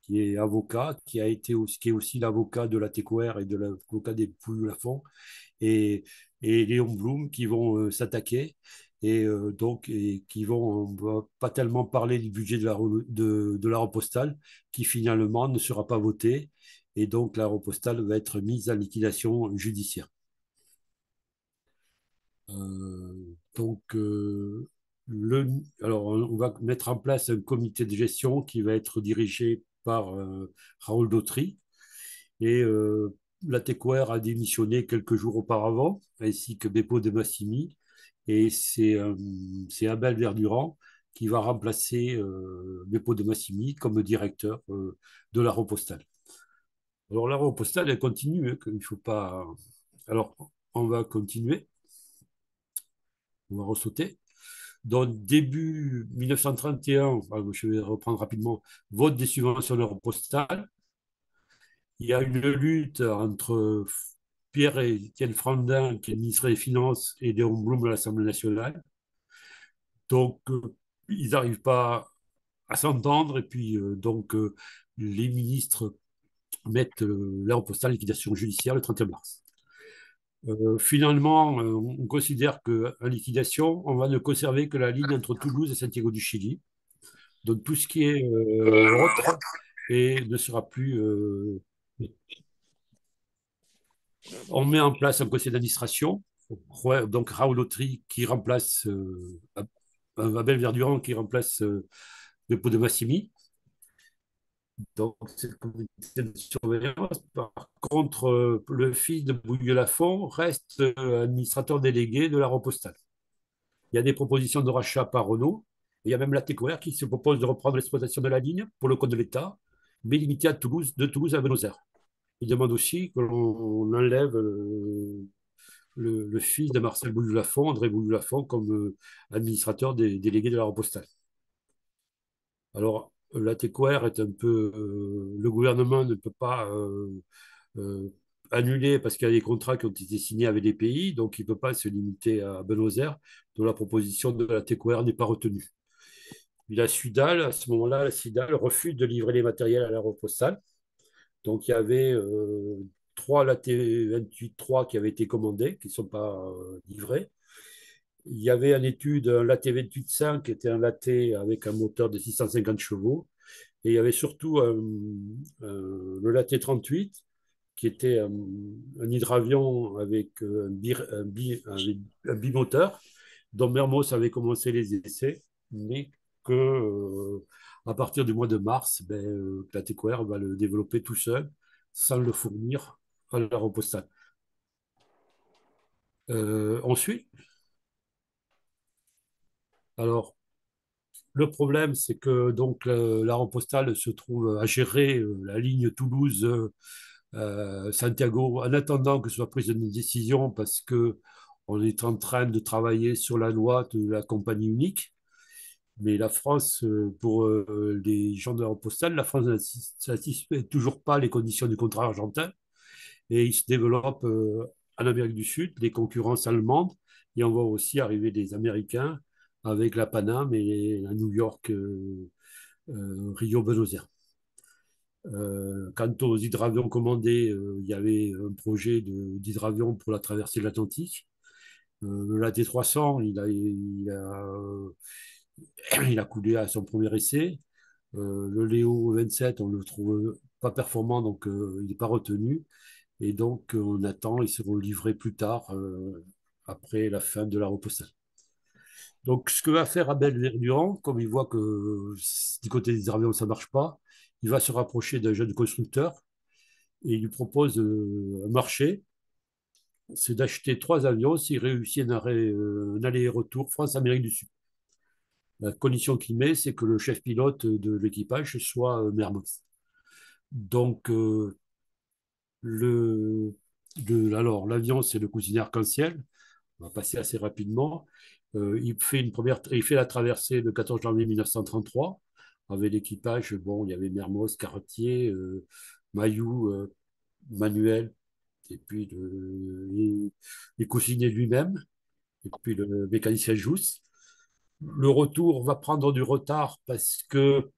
qui est avocat, qui, a été aussi, qui est aussi l'avocat de la TQR et de l'avocat des poules Lafont, et, et Léon Blum, qui vont euh, s'attaquer. Et donc, et qui vont, pas tellement parler du budget de la, de, la repostale, qui finalement ne sera pas voté. Et donc, la repostale va être mise à liquidation judiciaire. donc, alors, on va mettre en place un comité de gestion qui va être dirigé par euh, Raoul Dautry. Et euh, la TECOR a démissionné quelques jours auparavant, ainsi que Bepo de Massimi. Et euh, c'est Abel Verdurand qui va remplacer Bepo de Massimi comme directeur de la Repostale. Alors, la Repostale, elle continue, hein, il faut pas. Alors, on va continuer. On va ressauter. Donc, début 1931, je vais reprendre rapidement, vote des subventionnaires postal. Il y a une lutte entre Pierre et Étienne Frandin, qui est ministre des finances, et Léon Blum à l'Assemblée nationale. Donc, euh, ils n'arrivent pas à s'entendre, et puis, euh, donc, euh, les ministres mettent l'Europe Postal en liquidation judiciaire le 31 mars. Euh, finalement, euh, on considère qu'en liquidation, on va ne conserver que la ligne entre Toulouse et Santiago du Chili. Donc tout ce qui est euh, autre et ne sera plus. On met en place un conseil d'administration, donc Raoul Autry qui remplace Abel Verdurand, qui remplace pot de Massimi. Donc, c'est le de surveillance. Par contre, euh, le fils de Bouygues reste euh, administrateur délégué de la repostale. Il y a des propositions de rachat par Renault. Et il y a même la TCOR qui se propose de reprendre l'exploitation de la ligne pour le compte de l'État, mais limité à Toulouse, de Toulouse à Buenos Aires. Il demande aussi que l'on enlève euh, le, fils de Marcel Bouillou-Lafont, André Bouillou-Lafont, comme administrateur délégué de la repostale. Alors, euh, la TQR est un peu. Euh, le gouvernement ne peut pas euh, annuler parce qu'il y a des contrats qui ont été signés avec des pays, donc il ne peut pas se limiter à Buenos Aires, dont la proposition de la TQR n'est pas retenue. la SUDAL, à ce moment-là, la Sidal refuse de livrer les matériels à la sale. Donc il y avait trois LAT 28-3 qui avaient été commandés, qui ne sont pas livrés. Il y avait en étude un laté 2800 qui était un laté avec un moteur de 650 chevaux. Et il y avait surtout euh, euh, le laté 38 qui était euh, un, hydravion avec un, bi, bimoteur dont Mermoz avait commencé les essais, mais que à partir du mois de mars, ben, la TQR va le développer tout seul sans le fournir à la Euh, ensuite, alors, le problème, c'est que donc la Postale se trouve à gérer euh, la ligne Toulouse euh, euh, Santiago en attendant que soit prise une décision parce que on est en train de travailler sur la loi de la compagnie unique. Mais la France, pour les gens de la postal, la France ne satisfait toujours pas les conditions du contrat argentin et il se développe en Amérique du Sud, les concurrences allemandes et on voit aussi arriver des Américains avec la Paname et la New York, euh, euh, Rio Buenos euh, quant aux hydravions commandés, il y avait un projet d'hydravion pour la traversée de l'Atlantique. Euh, la d 300 il a, coulé à son premier essai. le Léo 27, on le trouve pas performant, donc il n'est pas retenu. Et donc, on attend, ils seront livrés plus tard, après la fin de la repostage. Donc, ce que va faire Abel Verdurand, comme il voit que du côté des avions ça ne marche pas, il va se rapprocher d'un jeune constructeur et il lui propose euh, un marché. C'est d'acheter trois avions s'il réussit euh, un, aller-retour France-Amérique du Sud. La condition qu'il met, c'est que le chef pilote de l'équipage soit euh, Mermoz. Donc, le, de, alors l'avion, c'est le cousin arc-en-ciel. On va passer assez rapidement. Euh, il, fait une première, il fait la traversée le 14 janvier 1933 avec l'équipage. Bon, il y avait Mermoz, Cartier, euh, Mayou, euh, Manuel, et puis les les, lui-même, et puis le mécanicien Jousse. Le retour va prendre du retard parce que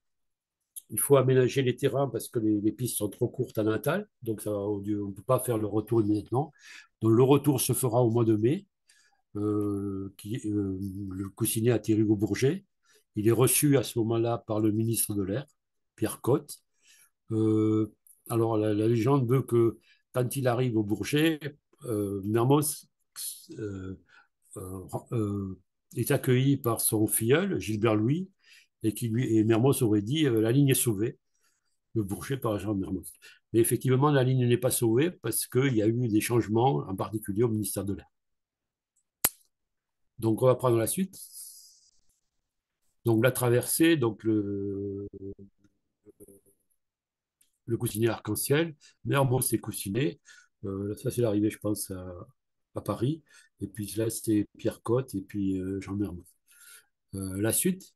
il faut aménager les terrains parce que les, pistes sont trop courtes à Natal, donc ça, on ne peut pas faire le retour immédiatement. Donc le retour se fera au mois de mai. Euh, qui, euh, le coussinet à Thierry Bourget. Il est reçu à ce moment-là par le ministre de l'Air, Pierre Cotte. Euh, alors, la, légende veut que quand il arrive au Bourget, Mermoz est accueilli par son filleul, Gilbert Louis, et, qui lui, et Mermoz aurait dit la ligne est sauvée, le Bourget par Jean Mermoz. Mais effectivement, la ligne n'est pas sauvée parce qu'il y a eu des changements, en particulier au ministère de l'Air. Donc, on va prendre la suite. Donc, la traversée, donc le, le coussinet arc-en-ciel. Mermont, c'est coussinet. Euh, ça, c'est l'arrivée, je pense, à, Paris. Et puis là, c'était Pierre Cotte et puis euh, Jean Mermont. Euh, la suite.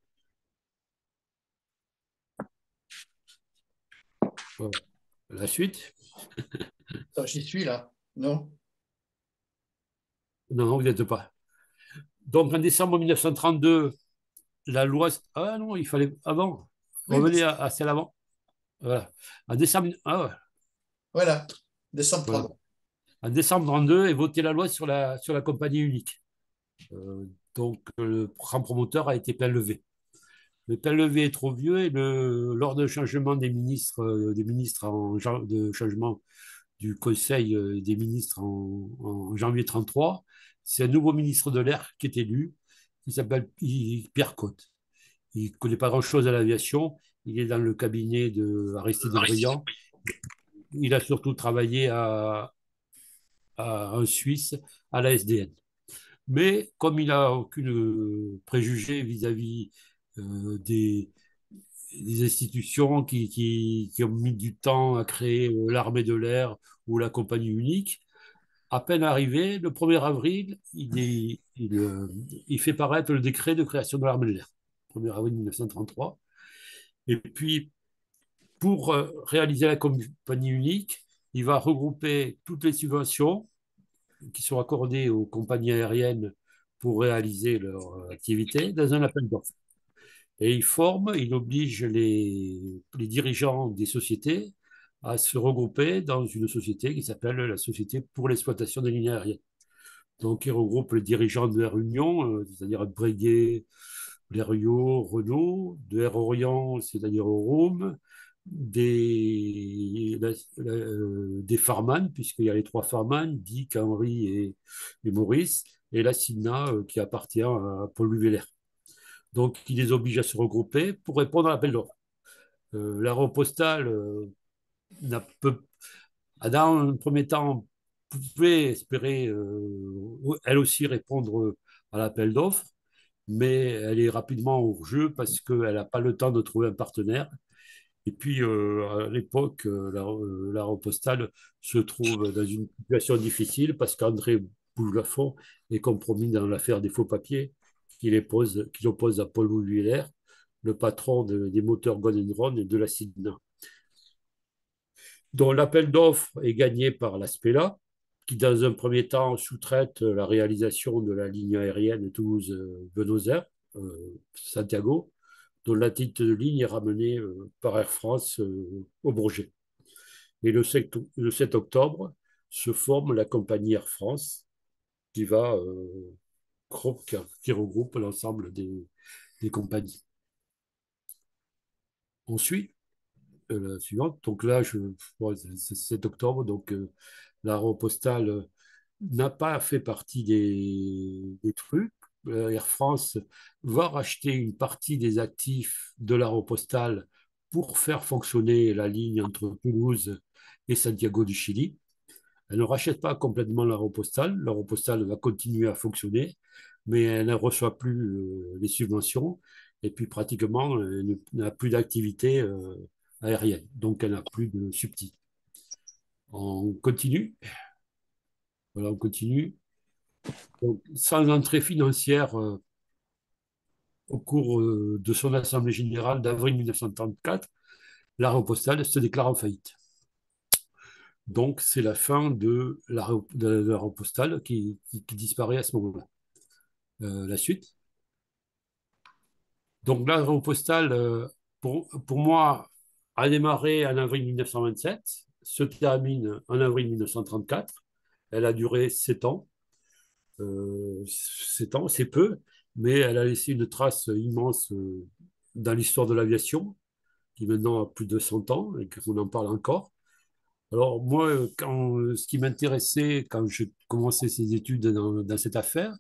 La suite. J'y suis là, non Non, vous n'êtes pas. Donc en décembre 1932, la loi. Ah non, il fallait avant. Revenez à, celle avant. Voilà. En décembre. Ah, Voilà. Décembre 32. En décembre 32 est votée la loi sur la, sur la compagnie unique. Euh, donc le grand promoteur a été plein levé. Le plein levé est trop vieux et le, lors du changement des ministres, euh, des ministres de changement du Conseil euh, des ministres en, janvier 1933 c'est un nouveau ministre de l'Air qui est élu, qui s'appelle Pierre Côte. Il ne connaît pas grand-chose à l'aviation, il est dans le cabinet de Aristide Briand. Il a surtout travaillé à, à, en Suisse, à la SDN. Mais comme il n'a aucune préjugé vis-à-vis euh, des, institutions qui, ont mis du temps à créer euh, l'armée de l'air ou la compagnie unique, à peine arrivé, le 1er avril, il, euh, il, fait paraître le décret de création de l'armée de l'air, 1er avril 1933. Et puis, pour euh, réaliser la compagnie unique, il va regrouper toutes les subventions qui sont accordées aux compagnies aériennes pour réaliser leur euh, activité dans un appel d'offres. Et il forme, il oblige les, les dirigeants des sociétés à se regrouper dans une société qui s'appelle la Société pour l'exploitation des lignes aériennes. Donc, il regroupe les dirigeants de Air Union, euh, c'est-à-dire Breguet, Blériot, Renault, de Air Orient, c'est-à-dire Rome, des, euh, des Farman, puisqu'il y a les trois Farman, Dick, Henry et, et Maurice, et la Sina euh, qui appartient à Paul Luvelaire. Donc, il les oblige à se regrouper pour répondre à l'appel d'offres. Euh, Postale, Adam un premier temps, pouvait espérer, euh, elle aussi, répondre à l'appel d'offres, mais elle est rapidement au jeu parce qu'elle n'a pas le temps de trouver un partenaire. Et puis, euh, à l'époque, euh, la, la Repostale se trouve dans une situation difficile parce qu'André Boulafond est compromis dans l'affaire des faux papiers qu'il oppose, à Paul Louis le patron des moteurs and Run et de la Sidna dont l'appel d'offres est gagné par l'ASPELA, qui dans un premier temps sous-traite la réalisation de la ligne aérienne Toulouse-Buenos euh, Santiago, dont la titre de ligne est ramenée euh, par Air France euh, au Bourget. Et le 7, octobre se forme la compagnie Air France qui, va, qui regroupe l'ensemble des, des compagnies. Ensuite, euh, suivante. Donc là, je, c'est 7 octobre, donc euh, la postale euh, n'a pas fait partie des, trucs. Euh, Air France va racheter une partie des actifs de la postale pour faire fonctionner la ligne entre Toulouse et Santiago du Chili. Elle ne rachète pas complètement la postale. La postale va continuer à fonctionner, mais elle ne reçoit plus les subventions et puis pratiquement elle n'a plus d'activité aérienne. Donc, elle n'a plus de subtil. On continue. Voilà, on continue. sans entrée financière euh, au cours euh, de son Assemblée générale d'avril 1934, l'aéropostale se déclare en faillite. Donc, c'est la fin de l'aéropostale qui, qui, disparaît à ce moment-là. Euh, la suite. Donc, l'aéropostale, pour, pour moi, a démarré en avril 1927, se termine en avril 1934. Elle a duré sept ans. Euh, ans, c'est peu, mais elle a laissé une trace immense euh, dans l'histoire de l'aviation, qui maintenant a plus de 100 ans et qu'on en parle encore. Alors moi, quand, ce qui m'intéressait quand je commencé ces études dans, cette affaire,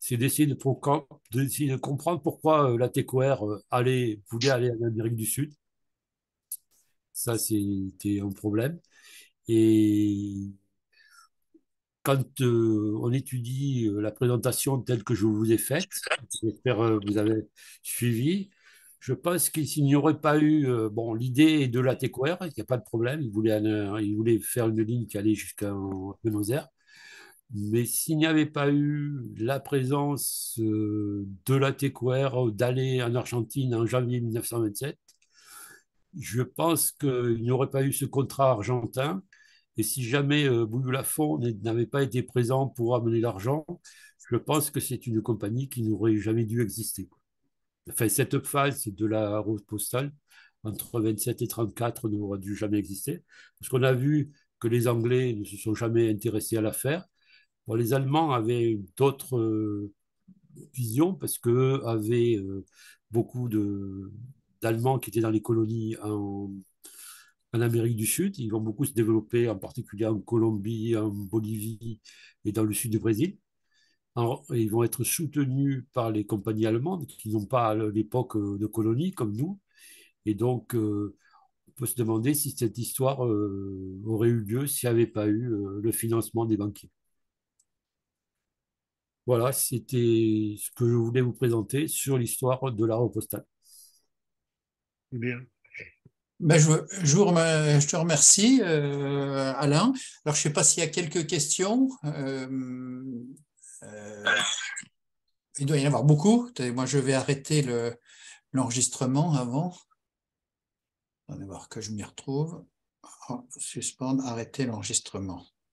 c'est d'essayer de, comprendre pourquoi euh, la TQR euh, allait, voulait aller en Amérique du Sud, ça, c'était un problème. Et quand euh, on étudie euh, la présentation telle que je vous ai faite, j'espère que euh, vous avez suivi, je pense qu'il n'y aurait pas eu, bon, l'idée est de la TQR, il n'y a pas de problème, il voulait, il voulait faire une ligne qui allait jusqu'à Buenos Aires, mais s'il n'y avait pas eu la présence de la TQR d'aller en Argentine en janvier 1927, je pense qu'il n'y aurait pas eu ce contrat argentin. Et si jamais euh, Lafont n'avait pas été présent pour amener l'argent, je pense que c'est une compagnie qui n'aurait jamais dû exister. Enfin, cette phase de la route postale entre 27 et 34 n'aurait dû jamais exister. Parce qu'on a vu que les Anglais ne se sont jamais intéressés à l'affaire. les Allemands avaient d'autres euh, visions parce qu'eux euh, avaient euh, beaucoup de, d'Allemands qui étaient dans les colonies en, Amérique du Sud. Ils vont beaucoup se développer, en particulier en Colombie, en Bolivie et dans le sud du Brésil. ils vont être soutenus par les compagnies allemandes qui n'ont pas l'époque euh, de colonies comme nous. Et donc, euh, on peut se demander si cette histoire euh, aurait eu lieu s'il n'y avait pas eu le financement des banquiers. Voilà, c'était ce que je voulais vous présenter sur l'histoire de la repostale. Bien. Ben, je, te remercie, euh, Alain. Alors, je ne sais pas s'il y a quelques questions. Euh, euh, il doit y en avoir beaucoup. Moi, je vais arrêter l'enregistrement avant. On va voir que je m'y retrouve. Oh, suspendre, arrêter l'enregistrement.